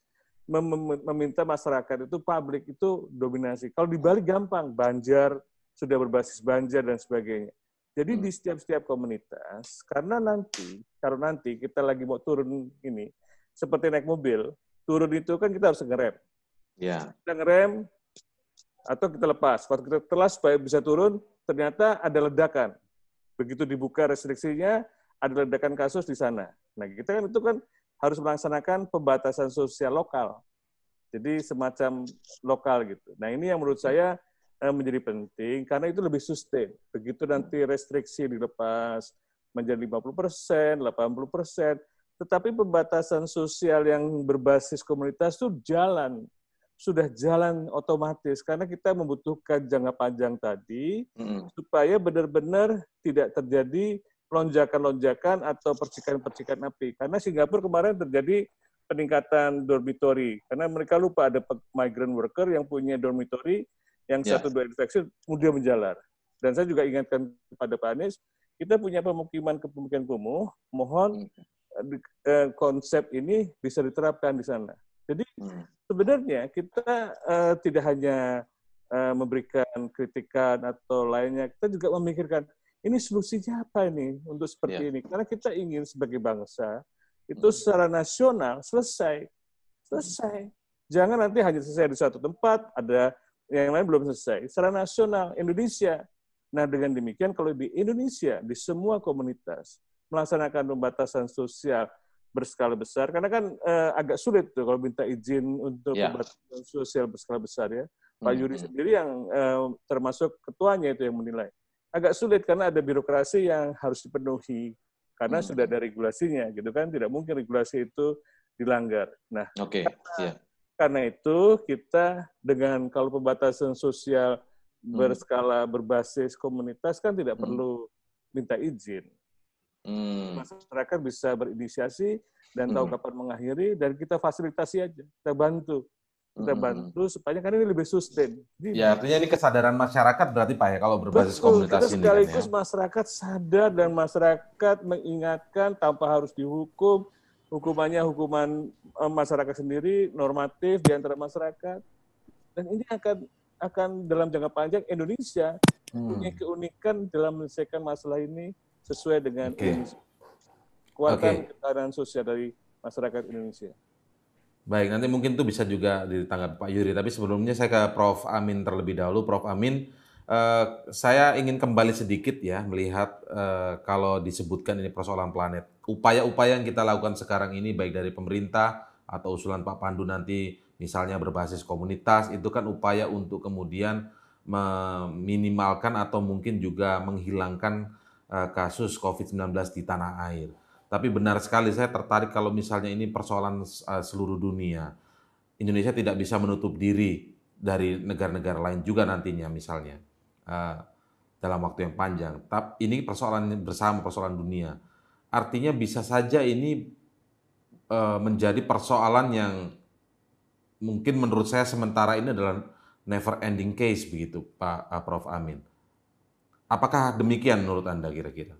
Speaker 4: mem meminta masyarakat itu publik itu dominasi. Kalau di Bali gampang, Banjar sudah berbasis Banjar dan sebagainya. Jadi hmm. di setiap-setiap komunitas, karena nanti, kalau nanti kita lagi mau turun ini, seperti naik mobil, turun itu kan kita harus ngerem. Ya. Kita ngerem atau kita lepas. Waktu kita telas supaya bisa turun, ternyata ada ledakan. Begitu dibuka restriksinya, ada ledakan kasus di sana. Nah, kita kan itu kan harus melaksanakan pembatasan sosial lokal. Jadi semacam lokal gitu. Nah, ini yang menurut saya eh, menjadi penting karena itu lebih sustain. Begitu nanti restriksi dilepas menjadi 50 persen, 80 persen, tetapi pembatasan sosial yang berbasis komunitas itu jalan, sudah jalan otomatis karena kita membutuhkan jangka panjang tadi mm. supaya benar-benar tidak terjadi lonjakan-lonjakan atau percikan-percikan api. Karena Singapura kemarin terjadi peningkatan dormitori karena mereka lupa ada migrant worker yang punya dormitori yang yeah. satu dua infeksi kemudian menjalar. Dan saya juga ingatkan kepada Pak Anies, kita punya pemukiman pemukiman kumuh, mohon Eh, konsep ini bisa diterapkan di sana. Jadi hmm. sebenarnya kita uh, tidak hanya uh, memberikan kritikan atau lainnya, kita juga memikirkan ini solusinya apa ini untuk seperti yeah. ini. Karena kita ingin sebagai bangsa itu hmm. secara nasional selesai, selesai. Jangan nanti hanya selesai di satu tempat, ada yang lain belum selesai. Secara nasional Indonesia. Nah dengan demikian kalau di Indonesia di semua komunitas melaksanakan pembatasan sosial berskala besar karena kan eh, agak sulit tuh kalau minta izin untuk yeah. pembatasan sosial berskala besar ya Pak hmm. Yuri mm-hmm. sendiri yang eh, termasuk ketuanya itu yang menilai agak sulit karena ada birokrasi yang harus dipenuhi karena mm-hmm. sudah ada regulasinya gitu kan tidak mungkin regulasi itu dilanggar nah
Speaker 3: okay. karena, yeah.
Speaker 4: karena itu kita dengan kalau pembatasan sosial hmm. berskala berbasis komunitas kan tidak hmm. perlu minta izin Hmm. Masyarakat bisa berinisiasi dan tahu hmm. kapan mengakhiri dan kita fasilitasi aja, kita bantu. Kita hmm. bantu supaya kan ini lebih sustain. Jadi, ya,
Speaker 1: artinya ini kesadaran masyarakat berarti Pak ya kalau berbasis betul, komunitas kita ini. Kan sekaligus kan,
Speaker 4: ya. masyarakat sadar dan masyarakat mengingatkan tanpa harus dihukum. Hukumannya hukuman e, masyarakat sendiri, normatif di antara masyarakat. Dan ini akan akan dalam jangka panjang Indonesia hmm. punya keunikan dalam menyelesaikan masalah ini sesuai dengan okay. kekuatan okay. ketahanan sosial dari masyarakat Indonesia.
Speaker 1: Baik, nanti mungkin itu bisa juga ditanggapi Pak Yuri. Tapi sebelumnya saya ke Prof. Amin terlebih dahulu. Prof. Amin, eh, saya ingin kembali sedikit ya melihat eh, kalau disebutkan ini persoalan planet. Upaya-upaya yang kita lakukan sekarang ini baik dari pemerintah atau usulan Pak Pandu nanti misalnya berbasis komunitas itu kan upaya untuk kemudian meminimalkan atau mungkin juga menghilangkan Eh, kasus COVID-19 di tanah air. Tapi benar sekali saya tertarik kalau misalnya ini persoalan eh, seluruh dunia. Indonesia tidak bisa menutup diri dari negara-negara lain juga nantinya misalnya eh, dalam waktu yang panjang. Tapi ini persoalan bersama persoalan dunia. Artinya bisa saja ini menjadi persoalan yang mungkin menurut saya sementara ini adalah never ending case begitu Pak Prof Amin. Apakah demikian menurut Anda kira-kira?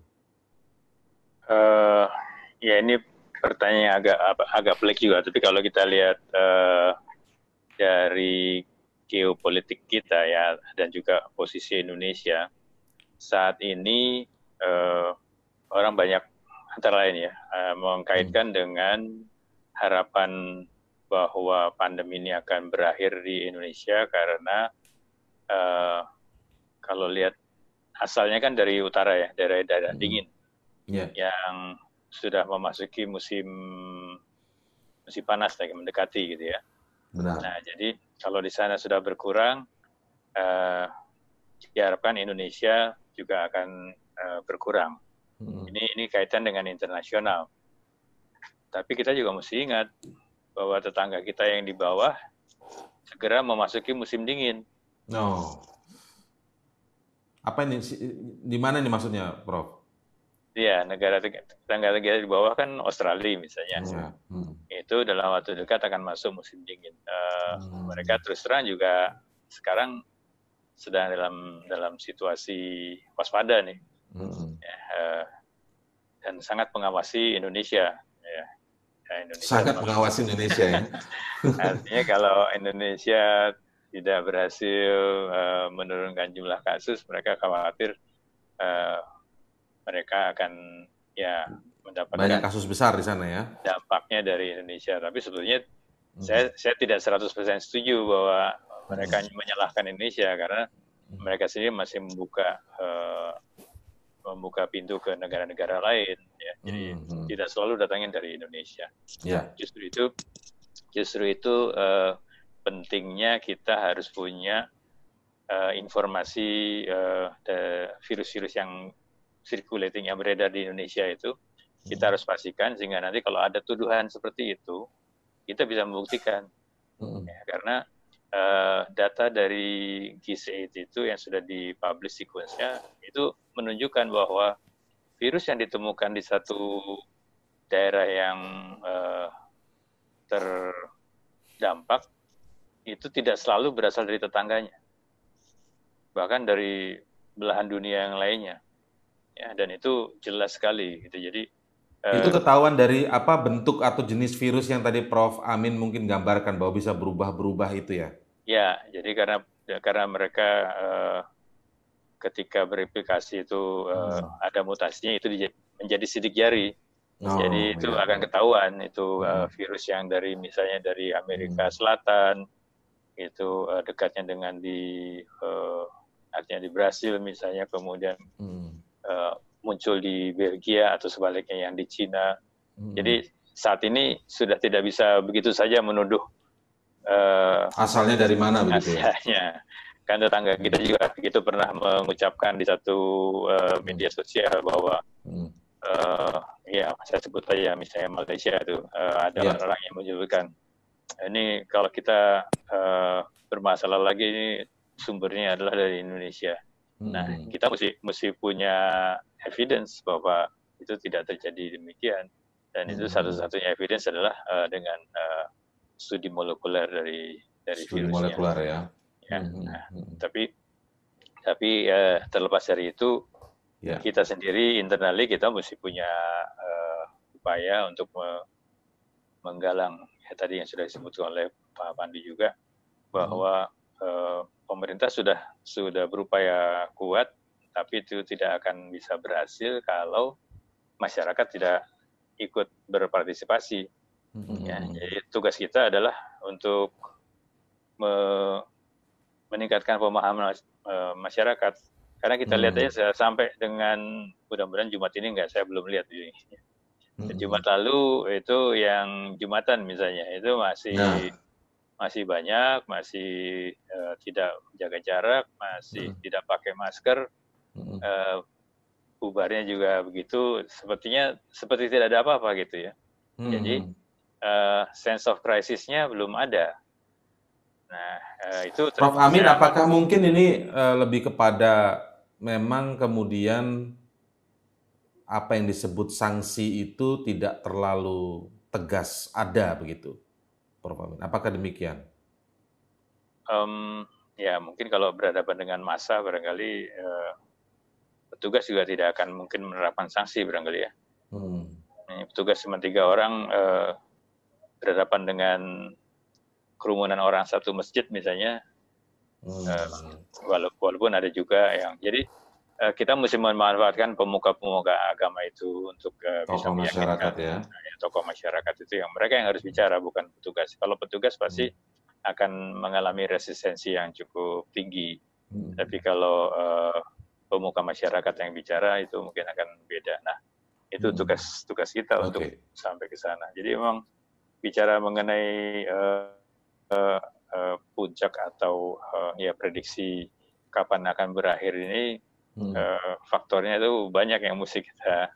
Speaker 5: Uh, ya ini pertanyaan agak agak pelik juga, tapi kalau kita lihat uh, dari geopolitik kita ya dan juga posisi Indonesia saat ini uh, orang banyak antara lain ya uh, mengkaitkan hmm. dengan harapan bahwa pandemi ini akan berakhir di Indonesia karena uh, kalau lihat asalnya kan dari utara ya, dari daerah hmm. dingin. Yeah. Yang sudah memasuki musim musim panas lagi mendekati gitu ya. Benar. Nah, jadi kalau di sana sudah berkurang eh, diharapkan Indonesia juga akan uh, berkurang. Hmm. Ini ini kaitan dengan internasional. Tapi kita juga mesti ingat bahwa tetangga kita yang di bawah segera memasuki musim dingin.
Speaker 1: No. Apa ini di mana ini maksudnya, Prof?
Speaker 5: Iya, negara tetangga negara di bawah kan Australia misalnya. Ya. Hmm. Itu dalam waktu dekat akan masuk musim dingin. Uh, hmm. mereka terus terang juga sekarang sedang dalam dalam situasi waspada nih. Hmm. Ya, uh, dan sangat mengawasi Indonesia ya. ya Indonesia sangat
Speaker 1: mengawasi Indonesia ya. Artinya
Speaker 5: kalau Indonesia tidak berhasil uh, menurunkan jumlah kasus, mereka khawatir uh, mereka akan ya mendapatkan banyak kasus besar di sana ya. Dampaknya dari Indonesia, tapi sebetulnya hmm. saya saya tidak 100% setuju bahwa mereka hmm. menyalahkan Indonesia karena hmm. mereka sendiri masih membuka uh, membuka pintu ke negara-negara lain ya. Jadi hmm. hmm. tidak selalu datangin dari Indonesia. Yeah. Justru itu justru itu uh, pentingnya kita harus punya uh, informasi virus eh, virus-virus yang circulating yang beredar di Indonesia itu kita hmm. harus pastikan sehingga nanti kalau ada tuduhan seperti itu kita bisa membuktikan hmm. ya, karena uh, data dari gis itu yang sudah dipublish sequence-nya itu menunjukkan bahwa virus yang ditemukan di satu daerah yang uh, terdampak itu tidak selalu berasal dari tetangganya. Bahkan dari belahan dunia yang lainnya. Ya, dan itu jelas sekali gitu. Jadi eh, itu ketahuan dari
Speaker 1: apa bentuk atau jenis virus yang tadi Prof Amin mungkin gambarkan bahwa bisa berubah-berubah itu ya.
Speaker 5: Ya, jadi karena karena mereka uh, ketika berimplikasi itu uh, hmm. ada mutasinya itu menjadi sidik jari. Oh, Jadi itu iya. akan ketahuan itu uh, virus yang dari misalnya dari Amerika hmm. Selatan, itu uh, dekatnya dengan di uh, artinya di Brasil misalnya kemudian hmm. uh, muncul di Belgia atau sebaliknya yang di Cina. Hmm. Jadi saat ini sudah tidak bisa begitu saja menuduh uh, asalnya dari mana begitu ya. Kan tetangga kita hmm. juga begitu pernah mengucapkan di satu uh, media sosial bahwa hmm. uh, ya saya sebut saja misalnya Malaysia itu uh, ada yeah. Ya. orang yang menyebutkan Nah, ini kalau kita uh, bermasalah lagi ini sumbernya adalah dari Indonesia. Nah, hmm. Nah, kita mesti mesti punya evidence bahwa itu tidak terjadi demikian dan hmm. itu satu-satunya evidence adalah uh, dengan uh, studi molekuler dari dari studi virusnya. molekuler ya. ya. Hmm. hmm nah, hmm. tapi tapi uh, terlepas dari itu yeah. kita sendiri internally kita mesti punya uh, upaya untuk me menggalang Ya, tadi yang sudah disebutkan oleh Pak Pandi juga hmm. bahwa eh, pemerintah sudah sudah berupaya kuat tapi itu tidak akan bisa berhasil kalau masyarakat tidak ikut berpartisipasi. Hmm. Ya, jadi tugas kita adalah untuk me meningkatkan pemahaman eh, masyarakat karena kita hmm lihat aja sampai dengan mudah-mudahan Jumat ini enggak saya belum lihat ini Hmm. Jumat lalu itu yang Jumatan misalnya itu masih nah. masih banyak, masih uh, tidak jaga jarak, masih hmm. tidak pakai masker. Hmm. Uh, bubarnya juga begitu, sepertinya seperti tidak ada apa-apa gitu ya. Hmm. Jadi uh, sense of crisisnya belum ada. Nah uh, itu. Prof Amin, apakah mungkin ini
Speaker 1: uh, lebih kepada memang kemudian apa yang disebut sanksi itu tidak terlalu tegas ada begitu, Prof. Amin. Apakah demikian?
Speaker 5: Um, ya mungkin kalau berhadapan dengan massa barangkali eh, petugas juga tidak akan mungkin menerapkan sanksi barangkali ya. Hmm. Petugas cuma tiga orang eh, berhadapan dengan kerumunan orang satu masjid misalnya, hmm. eh, walaupun ada juga yang jadi Eh, kita mesti memanfaatkan pemuka-pemuka agama itu untuk uh, bisa meyakinkan masyarakat ya. ya tokoh masyarakat itu yang mereka yang harus bicara bukan petugas. Kalau petugas pasti hmm. akan mengalami resistensi yang cukup tinggi. Hmm. Tapi kalau uh, pemuka masyarakat yang bicara itu mungkin akan beda. Nah, itu hmm. tugas tugas kita okay. untuk sampai ke sana. Jadi memang bicara mengenai uh, uh, uh, puncak atau uh, ya prediksi kapan akan berakhir ini hmm. uh, faktornya itu banyak yang mesti kita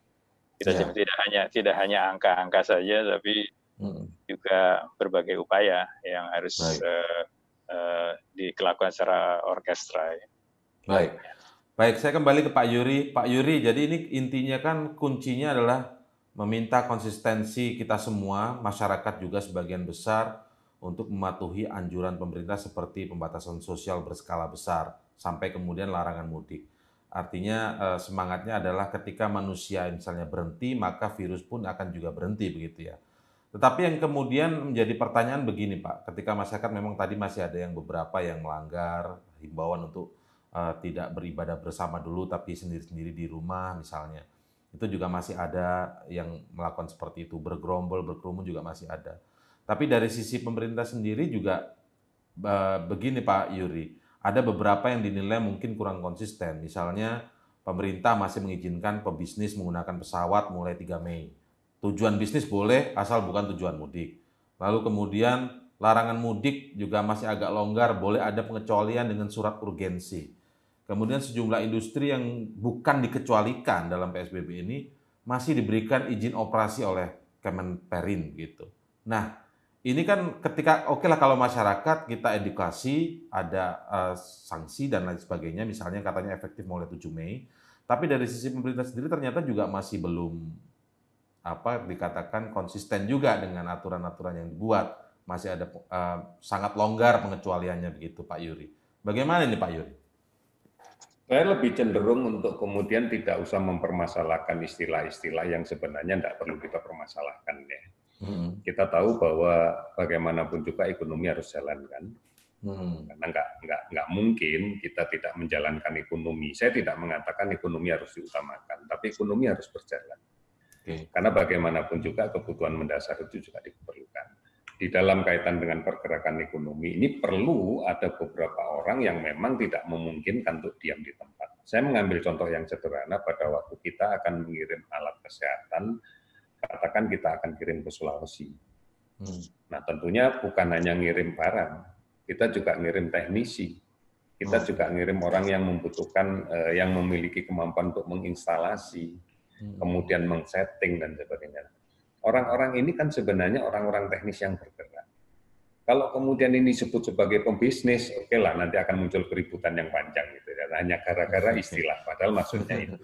Speaker 5: kita iya. yeah. tidak hanya tidak hanya angka-angka saja tapi hmm. juga berbagai upaya yang harus eh, eh, dikelakukan uh, uh, dikelakukan secara orkestra.
Speaker 1: Baik. Baik, saya kembali ke Pak Yuri. Pak Yuri, jadi ini intinya kan kuncinya adalah meminta konsistensi kita semua, masyarakat juga sebagian besar untuk mematuhi anjuran pemerintah seperti pembatasan sosial berskala besar sampai kemudian larangan mudik. Artinya eh, semangatnya adalah ketika manusia misalnya berhenti, maka virus pun akan juga berhenti begitu ya. Tetapi yang kemudian menjadi pertanyaan begini Pak, ketika masyarakat memang tadi masih ada yang beberapa yang melanggar himbauan untuk uh, tidak beribadah bersama dulu tapi sendiri-sendiri di rumah misalnya. Itu juga masih ada yang melakukan seperti itu, bergerombol, berkerumun juga masih ada. Tapi dari sisi pemerintah sendiri juga uh, begini Pak Yuri, ada beberapa yang dinilai mungkin kurang konsisten. Misalnya pemerintah masih mengizinkan pebisnis menggunakan pesawat mulai 3 Mei. Tujuan bisnis boleh asal bukan tujuan mudik. Lalu kemudian larangan mudik juga masih agak longgar, boleh ada pengecualian dengan surat urgensi. Kemudian sejumlah industri yang bukan dikecualikan dalam PSBB ini masih diberikan izin operasi oleh Kemenperin gitu. Nah, ini kan ketika oke okay lah kalau masyarakat kita edukasi ada uh, sanksi dan lain sebagainya misalnya katanya efektif mulai 7 Mei tapi dari sisi pemerintah sendiri ternyata juga masih belum apa dikatakan konsisten juga dengan aturan-aturan yang dibuat masih ada uh, sangat longgar pengecualiannya begitu Pak Yuri bagaimana ini Pak Yuri
Speaker 2: saya lebih cenderung untuk kemudian tidak usah mempermasalahkan istilah-istilah yang sebenarnya tidak perlu kita permasalahkan ya Hmm. Kita tahu bahwa bagaimanapun juga ekonomi harus jalan kan. Hmm. Karena nggak nggak nggak mungkin kita tidak menjalankan ekonomi. Saya tidak mengatakan ekonomi harus diutamakan, tapi ekonomi harus berjalan. Okay. Karena bagaimanapun juga kebutuhan mendasar itu juga diperlukan. Di dalam kaitan dengan pergerakan ekonomi ini perlu ada beberapa orang yang memang tidak memungkinkan untuk diam di tempat. Saya mengambil contoh yang sederhana pada waktu kita akan mengirim alat kesehatan katakan kita akan kirim ke Sulawesi. Hmm. Nah tentunya bukan hanya ngirim barang, kita juga ngirim teknisi, kita hmm. juga ngirim orang yang membutuhkan, eh, yang memiliki kemampuan untuk menginstalasi, hmm. kemudian mengsetting dan sebagainya. Orang-orang ini kan sebenarnya orang-orang teknis yang bergerak. Kalau kemudian ini disebut sebagai pembisnis, oke okay lah nanti akan muncul keributan yang panjang gitu ya. Hanya gara-gara istilah, padahal maksudnya itu.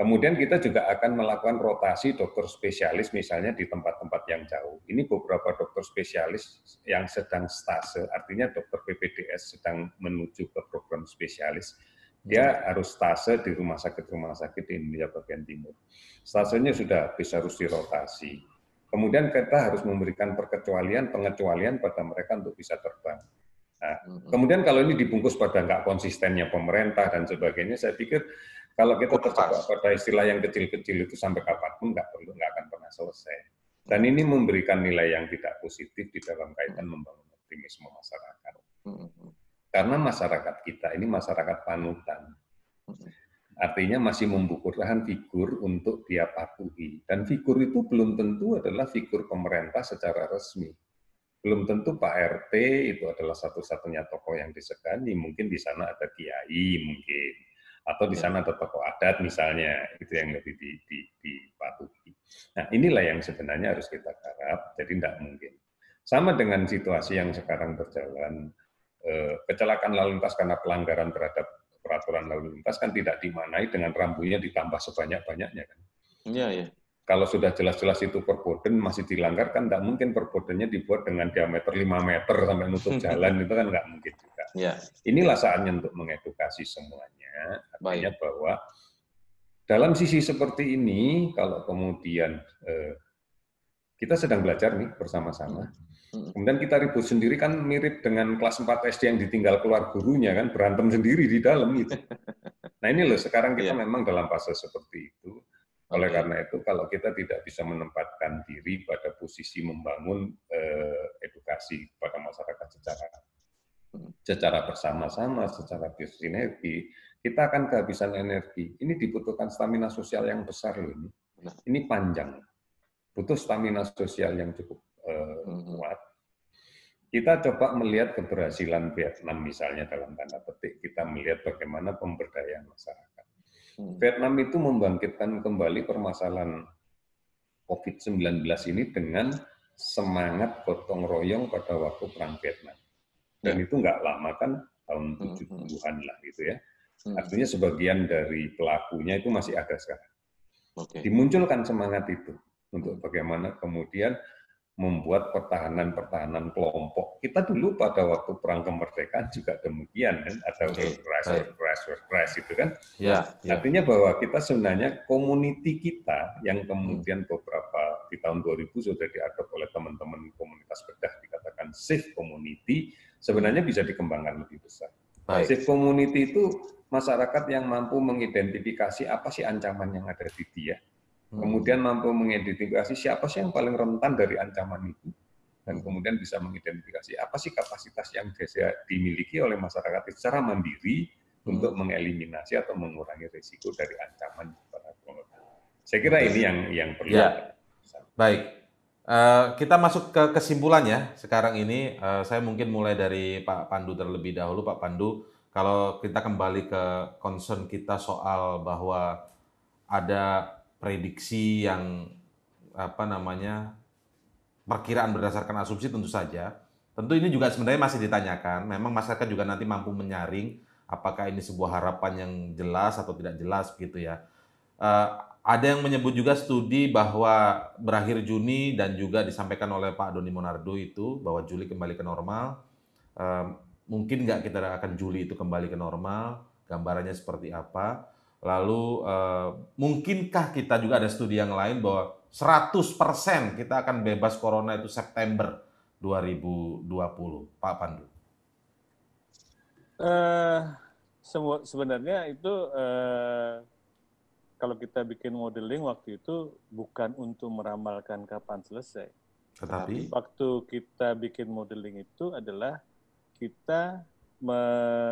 Speaker 2: Kemudian kita juga akan melakukan rotasi dokter spesialis misalnya di tempat-tempat yang jauh. Ini beberapa dokter spesialis yang sedang stase, artinya dokter PPDS sedang menuju ke program spesialis. Dia hmm. harus stase di rumah sakit-rumah sakit di Indonesia bagian timur. Stasenya sudah bisa harus dirotasi. Kemudian kita harus memberikan perkecualian, pengecualian pada mereka untuk bisa terbang. Nah, hmm. kemudian kalau ini dibungkus pada nggak konsistennya pemerintah dan sebagainya, saya pikir kalau kita terjebak pada istilah yang kecil-kecil itu sampai kapanpun nggak perlu nggak akan pernah selesai. Dan hmm. ini memberikan nilai yang tidak positif di dalam kaitan hmm. membangun optimisme masyarakat. Hmm, Karena masyarakat kita ini masyarakat panutan. Artinya masih membukur lahan figur untuk dia patuhi. Dan figur itu belum tentu adalah figur pemerintah secara resmi. Belum tentu Pak RT itu adalah satu-satunya tokoh yang disegani. Mungkin di sana ada kiai, mungkin atau di sana ada tokoh adat misalnya itu yang lebih dipatuhi. Nah inilah yang sebenarnya harus kita garap, jadi tidak mungkin. Sama dengan situasi yang sekarang berjalan, eh, kecelakaan lalu lintas karena pelanggaran terhadap peraturan lalu lintas kan tidak dimanai dengan rambunya ditambah sebanyak-banyaknya kan. Iya, iya. Kalau sudah jelas-jelas itu perboden masih dilanggar kan tidak mungkin perbodennya dibuat dengan diameter 5 meter sampai nutup jalan itu kan nggak mungkin juga. Ya. Inilah saatnya untuk mengedukasi semuanya artinya Baik. bahwa dalam sisi seperti ini kalau kemudian eh, kita sedang belajar nih bersama-sama. Mm-hmm. Mm-hmm. Kemudian kita ribut sendiri kan mirip dengan kelas 4 SD yang ditinggal keluar gurunya kan berantem sendiri di dalam itu. Nah ini loh sekarang kita ya. memang dalam fase seperti itu. Oleh hmm. karena itu, kalau kita tidak bisa menempatkan diri pada posisi membangun eh, edukasi kepada masyarakat secara secara bersama-sama, secara bersinergi, kita akan kehabisan energi. Ini dibutuhkan stamina sosial yang besar loh ini. Ini panjang. Butuh stamina sosial yang cukup eh, hmm. kuat. Kita coba melihat keberhasilan Vietnam misalnya dalam tanda petik, kita melihat bagaimana pemberdayaan masyarakat Hmm. Vietnam itu membangkitkan kembali permasalahan COVID-19 ini dengan semangat gotong royong pada waktu perang Vietnam. Dan ya. itu nggak lama kan, tahun 70-an hmm, hmm. lah gitu ya. Artinya sebagian dari pelakunya itu masih ada sekarang. Okay. Dimunculkan semangat itu untuk bagaimana kemudian membuat pertahanan-pertahanan kelompok. Kita dulu pada waktu perang kemerdekaan juga demikian kan, ada keras, keras, keras itu kan. Ya, ya. Artinya bahwa kita sebenarnya community kita yang hmm. kemudian beberapa di tahun 2000 sudah diadop oleh teman-teman komunitas bedah dikatakan safe community, sebenarnya bisa dikembangkan lebih besar. Baik. Safe community itu masyarakat yang mampu mengidentifikasi apa sih ancaman yang ada di dia Hmm. Kemudian mampu mengidentifikasi siapa sih yang paling rentan dari ancaman itu dan kemudian bisa mengidentifikasi apa sih kapasitas yang biasa dimiliki oleh masyarakat secara mandiri hmm. untuk mengeliminasi atau mengurangi risiko dari ancaman pada corona.
Speaker 1: Saya kira ini yang yang perlu. Ya. Baik. Uh, kita masuk ke kesimpulannya sekarang ini. Uh, saya mungkin mulai dari Pak Pandu terlebih dahulu. Pak Pandu, kalau kita kembali ke concern kita soal bahwa ada prediksi yang apa namanya perkiraan berdasarkan asumsi tentu saja. Tentu ini juga sebenarnya masih ditanyakan. Memang masyarakat juga nanti mampu menyaring apakah ini sebuah harapan yang jelas atau tidak jelas begitu ya. Uh, ada yang menyebut juga studi bahwa berakhir Juni dan juga disampaikan oleh Pak Doni Monardo itu bahwa Juli kembali ke normal. Uh, mungkin nggak kita akan Juli itu kembali ke normal? Gambarannya seperti apa? Lalu eh, mungkinkah kita juga ada studi yang lain bahwa 100% kita akan bebas corona itu September 2020, Pak Pandu?
Speaker 4: Eh, semua sebenarnya itu eh, kalau kita bikin modeling waktu itu bukan untuk meramalkan kapan selesai. Tetapi waktu kita bikin modeling itu adalah kita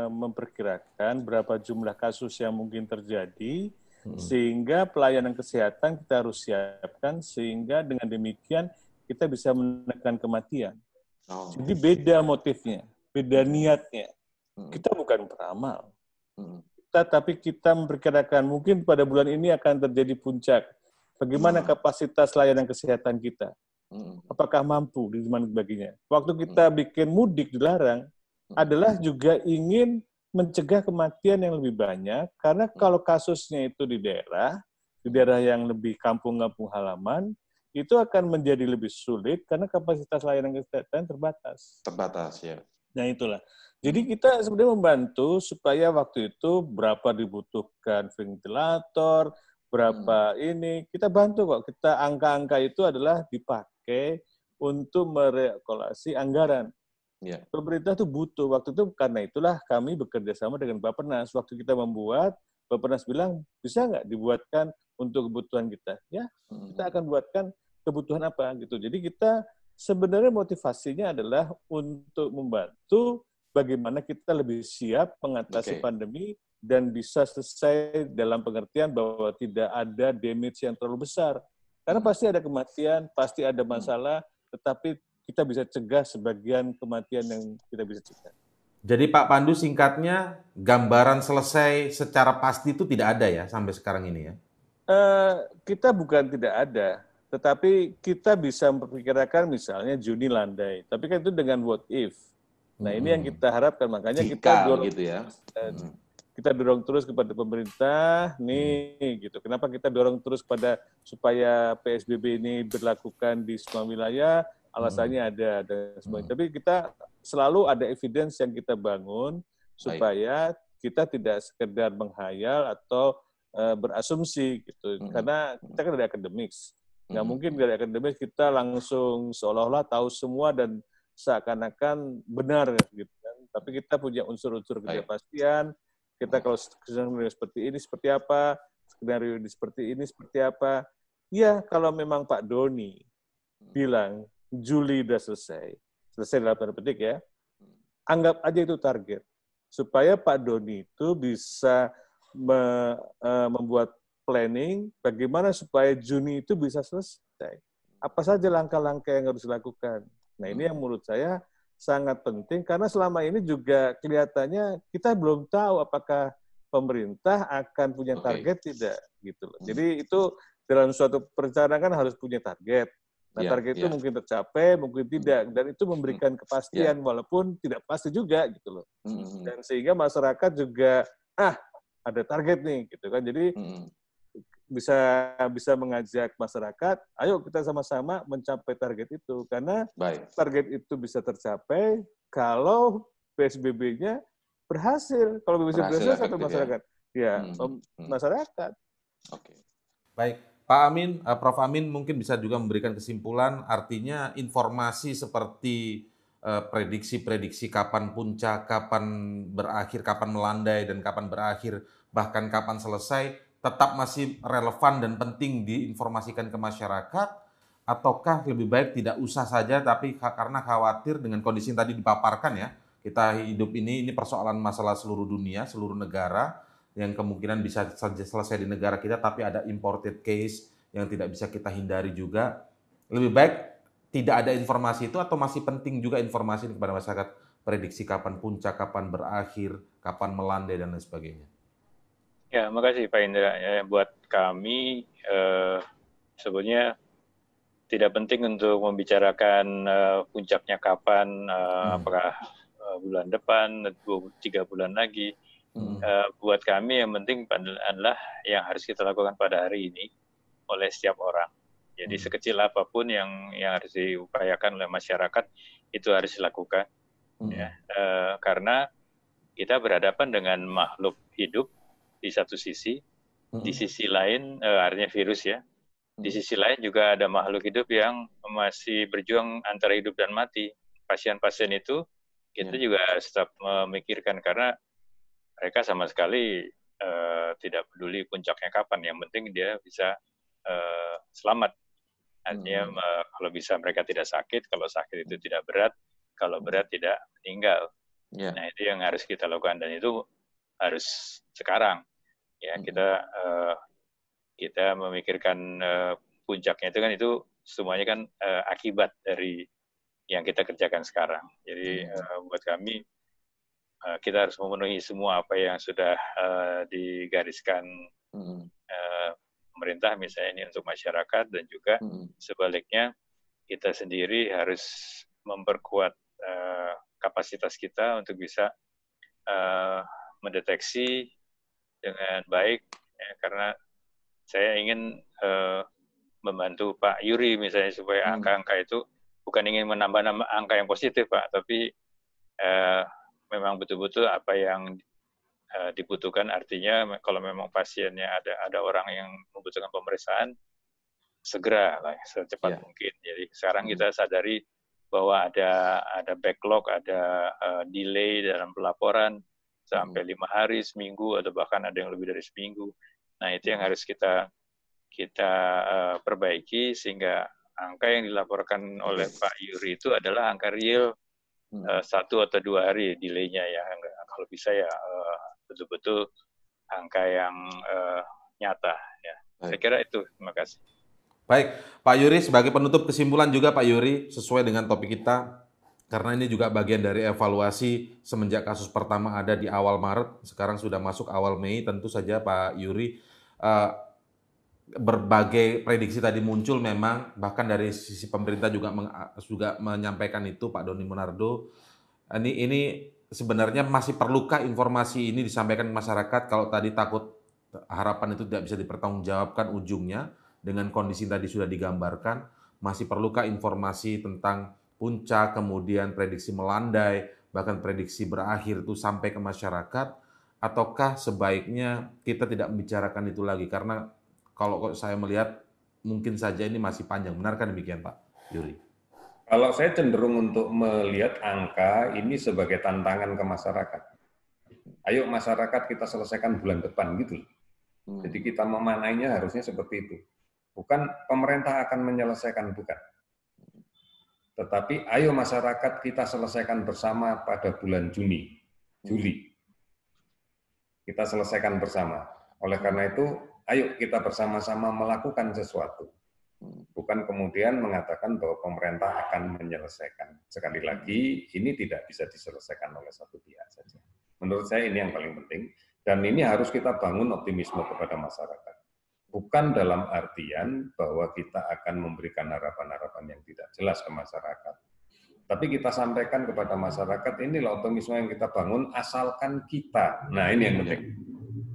Speaker 4: memperkirakan berapa jumlah kasus yang mungkin terjadi, hmm. sehingga pelayanan kesehatan kita harus siapkan, sehingga dengan demikian kita bisa menekan kematian. Oh. Jadi beda motifnya, beda niatnya. Hmm. Kita bukan peramal. Hmm. Kita tapi kita memperkirakan mungkin pada bulan ini akan terjadi puncak. Bagaimana hmm. kapasitas layanan kesehatan kita? Hmm. Apakah mampu di mana sebagainya? Waktu kita hmm. bikin mudik dilarang, Hmm. adalah juga ingin mencegah kematian yang lebih banyak karena hmm. kalau kasusnya itu di daerah, di daerah yang lebih kampung-kampung halaman, itu akan menjadi lebih sulit karena kapasitas layanan kesehatan terbatas. Terbatas ya. Nah itulah. Jadi kita sebenarnya membantu supaya waktu itu berapa dibutuhkan ventilator, berapa hmm. ini kita bantu kok. Kita angka-angka itu adalah dipakai untuk merekolasi anggaran. Ya. Pemerintah tuh butuh. Waktu itu karena itulah kami bekerja sama dengan Bapak Bapenas. Waktu kita membuat, Bapak Bapenas bilang, bisa nggak dibuatkan untuk kebutuhan kita? Ya, hmm. kita akan buatkan kebutuhan apa gitu. Jadi kita sebenarnya motivasinya adalah untuk membantu bagaimana kita lebih siap mengatasi okay. pandemi dan bisa selesai dalam pengertian bahwa tidak ada damage yang terlalu besar. Karena hmm. pasti ada kematian, pasti ada masalah, tetapi kita bisa cegah sebagian kematian yang kita bisa cegah.
Speaker 1: Jadi Pak Pandu singkatnya gambaran selesai secara pasti itu tidak ada ya sampai sekarang ini ya?
Speaker 4: Uh, kita bukan tidak ada, tetapi kita bisa memperkirakan misalnya Juni landai, tapi kan itu dengan what if. Nah hmm. ini yang hmm. kita harapkan makanya Jika, kita dorong, gitu ya. Eh, hmm. kita dorong terus kepada pemerintah nih hmm. gitu. Kenapa kita dorong terus pada supaya PSBB ini berlakukan di semua wilayah? alasannya hmm. ada dan sebagainya. Hmm. Tapi kita selalu ada evidence yang kita bangun supaya kita tidak sekedar menghayal atau eh, berasumsi gitu. Hmm. Karena kita kan dari akademis Nggak mungkin dari akademis kita langsung seolah-olah tahu semua dan seakan-akan benar gitu kan. Tapi kita punya unsur-unsur ketidakpastian. Kita kalau skenario seperti ini seperti apa, skenario ini seperti ini seperti apa. Ya, kalau memang Pak Doni bilang Juli sudah selesai. Selesai dalam tanda petik ya. Anggap aja itu target. Supaya Pak Doni itu bisa me, uh, membuat planning bagaimana supaya Juni itu bisa selesai. Apa saja langkah-langkah yang harus dilakukan. Nah ini hmm. yang menurut saya sangat penting karena selama ini juga kelihatannya kita belum tahu apakah pemerintah akan punya target okay. tidak gitu loh. Hmm. Jadi itu dalam suatu perencanaan kan harus punya target.
Speaker 3: Nah, yeah, target yeah. itu iya. mungkin
Speaker 4: tercapai, mungkin hmm. tidak, dan itu memberikan hmm. kepastian yeah. walaupun tidak pasti juga gitu loh. Mm-hmm. Dan sehingga masyarakat juga ah ada target nih gitu kan. Jadi mm-hmm. bisa bisa mengajak masyarakat, ayo kita sama-sama mencapai target itu karena Baik. target itu bisa tercapai kalau PSBB-nya berhasil. Kalau PSBB berhasil, berhasil satu ya. masyarakat. Ya, ya mm-hmm. masyarakat. Oke.
Speaker 1: Okay. Baik, Pak Amin, eh, Prof Amin mungkin bisa juga memberikan kesimpulan artinya informasi seperti eh, prediksi-prediksi kapan puncak, kapan berakhir, kapan melandai dan kapan berakhir, bahkan kapan selesai tetap masih relevan dan penting diinformasikan ke masyarakat ataukah lebih baik tidak usah saja tapi karena khawatir dengan kondisi yang tadi dipaparkan ya kita hidup ini ini persoalan masalah seluruh dunia, seluruh negara yang kemungkinan bisa saja selesai di negara kita tapi ada imported case yang tidak bisa kita hindari juga. Lebih baik tidak ada informasi itu atau masih penting juga informasi kepada masyarakat prediksi kapan puncak, kapan berakhir, kapan melandai dan lain sebagainya.
Speaker 5: Ya, makasih Pak Indra. Ya, buat kami eh, sebenarnya tidak penting untuk membicarakan eh, puncaknya kapan, eh, hmm. apakah eh, bulan depan, dua tiga bulan lagi Uh, buat kami yang penting adalah yang harus kita lakukan pada hari ini oleh setiap orang. Jadi hmm. sekecil apapun yang yang harus diupayakan oleh masyarakat itu harus dilakukan. Hmm. Ya, uh, karena kita berhadapan dengan makhluk hidup di satu sisi, hmm. di sisi lain uh, artinya virus ya. Di sisi lain juga ada makhluk hidup yang masih berjuang antara hidup dan mati. Pasien-pasien itu kita ya. juga tetap memikirkan karena mereka sama sekali uh, tidak peduli puncaknya kapan yang penting dia bisa uh, selamat artinya hmm. uh, kalau bisa mereka tidak sakit kalau sakit itu tidak berat kalau berat tidak meninggal yeah. nah itu yang harus kita lakukan dan itu harus sekarang ya hmm. kita uh, kita memikirkan uh, puncaknya itu kan itu semuanya kan uh, akibat dari yang kita kerjakan sekarang jadi hmm. uh, buat kami Eh, kita harus memenuhi semua apa yang sudah uh, digariskan hmm. uh, pemerintah misalnya ini untuk masyarakat dan juga hmm. sebaliknya kita sendiri harus memperkuat uh, kapasitas kita untuk bisa uh, mendeteksi dengan baik ya, karena saya ingin uh, membantu Pak Yuri misalnya supaya hmm. angka-angka itu bukan ingin menambah angka yang positif Pak tapi uh, memang betul-betul apa yang uh, dibutuhkan artinya kalau memang pasiennya ada ada orang yang membutuhkan pemeriksaan segera lah secepat yeah. mungkin. Jadi sekarang hmm. kita sadari bahwa ada ada backlog, ada uh, delay dalam pelaporan sampai hmm. lima hari, seminggu atau bahkan ada yang lebih dari seminggu. Nah itu yang hmm. harus kita kita uh, perbaiki sehingga angka yang dilaporkan oleh hmm. Pak Yuri itu adalah angka real uh, satu atau dua hari delay-nya ya kalau bisa ya betul eh, betul-betul angka yang uh, nyata ya saya kira itu terima kasih
Speaker 1: Baik, Pak Yuri sebagai penutup kesimpulan juga Pak Yuri sesuai dengan topik kita karena ini juga bagian dari evaluasi semenjak kasus pertama ada di awal Maret, sekarang sudah masuk awal Mei tentu saja Pak Yuri berbagai prediksi tadi muncul memang bahkan dari sisi pemerintah juga meng, juga menyampaikan itu Pak Doni Monardo. Ini ini sebenarnya masih perlukah informasi ini disampaikan ke masyarakat kalau tadi takut harapan itu tidak bisa dipertanggungjawabkan ujungnya dengan kondisi tadi sudah digambarkan masih perlukah informasi tentang puncak kemudian prediksi melandai bahkan prediksi berakhir itu sampai ke masyarakat ataukah sebaiknya kita tidak membicarakan itu lagi karena kalau saya melihat mungkin saja ini masih panjang. Benarkah demikian Pak Yuri? Kalau saya
Speaker 2: cenderung untuk melihat angka ini sebagai tantangan ke masyarakat. Ayo masyarakat kita selesaikan bulan depan gitu. Hmm. Jadi kita memanainya harusnya seperti itu. Bukan pemerintah akan menyelesaikan, bukan. Tetapi ayo masyarakat kita selesaikan bersama pada bulan Juni, Juli. Kita selesaikan bersama. Oleh karena itu, ayo kita bersama-sama melakukan sesuatu. Bukan kemudian mengatakan bahwa pemerintah akan menyelesaikan. Sekali lagi, ini tidak bisa diselesaikan oleh satu pihak saja. Menurut saya ini yang paling penting. Dan ini harus kita bangun optimisme kepada masyarakat. Bukan dalam artian bahwa kita akan memberikan harapan-harapan yang tidak jelas ke masyarakat. Tapi kita sampaikan kepada masyarakat, inilah optimisme yang kita bangun asalkan kita. Nah ini yang penting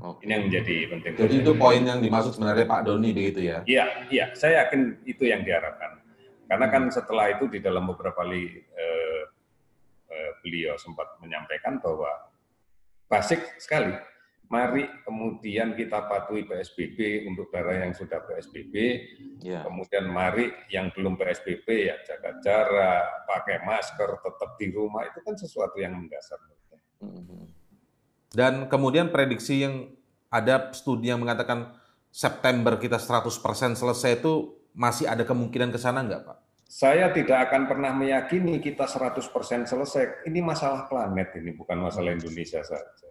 Speaker 2: Okay. Ini yang menjadi penting. Jadi itu poin
Speaker 1: yang dimaksud sebenarnya Pak Doni begitu
Speaker 2: ya? Iya, iya. Saya yakin itu yang diharapkan. Karena kan hmm. setelah itu di dalam beberapa kali eh, eh, beliau sempat menyampaikan bahwa basic sekali. Mari kemudian kita patuhi PSBB untuk daerah yang sudah PSBB. Ya. Kemudian mari yang belum PSBB ya jaga jarak, pakai masker, tetap di rumah. Itu kan sesuatu yang mendasar.
Speaker 1: Dan kemudian prediksi yang ada studi yang mengatakan September kita 100% selesai itu masih ada kemungkinan ke sana nggak Pak?
Speaker 2: Saya tidak akan pernah meyakini kita 100% selesai. Ini masalah planet ini, bukan masalah hmm. Indonesia saja.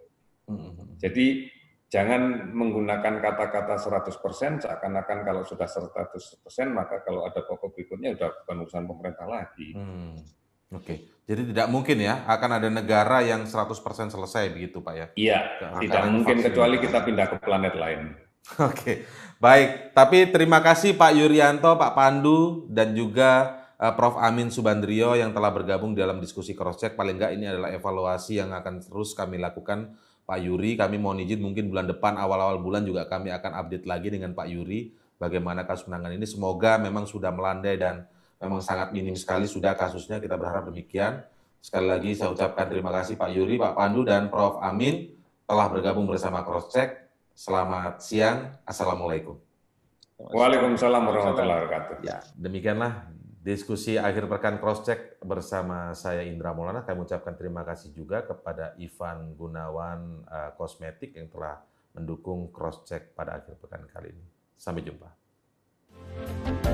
Speaker 2: Hmm. Jadi jangan menggunakan kata-kata 100% seakan-akan kalau sudah 100% maka kalau ada pokok berikutnya sudah bukan urusan pemerintah lagi. Hmm.
Speaker 1: Oke. Okay. Jadi tidak mungkin ya akan ada negara yang 100% selesai begitu Pak ya? Iya, tidak mungkin vaksin. kecuali kita pindah ke planet lain. Oke, baik. Tapi terima kasih Pak Yuryanto, Pak Pandu, dan juga eh, Prof. Amin Subandrio yang telah bergabung dalam diskusi cross-check. Paling nggak ini adalah evaluasi yang akan terus kami lakukan Pak Yuri. Kami mohon izin mungkin bulan depan, awal-awal bulan juga kami akan update lagi dengan Pak Yuri bagaimana kasus penanganan ini. Semoga memang sudah melandai dan memang sangat minim sekali sudah kasusnya. Kita berharap demikian. Sekali lagi saya ucapkan terima kasih Pak Yuri, Pak Pandu, dan Prof. Amin telah bergabung bersama Crosscheck. Selamat siang. Assalamualaikum. Waalaikumsalam warahmatullahi wabarakatuh. Ya, demikianlah diskusi akhir pekan Crosscheck bersama saya Indra Maulana. Kami ucapkan terima kasih juga kepada Ivan Gunawan uh, Kosmetik yang telah mendukung Crosscheck pada akhir pekan kali ini. Sampai jumpa.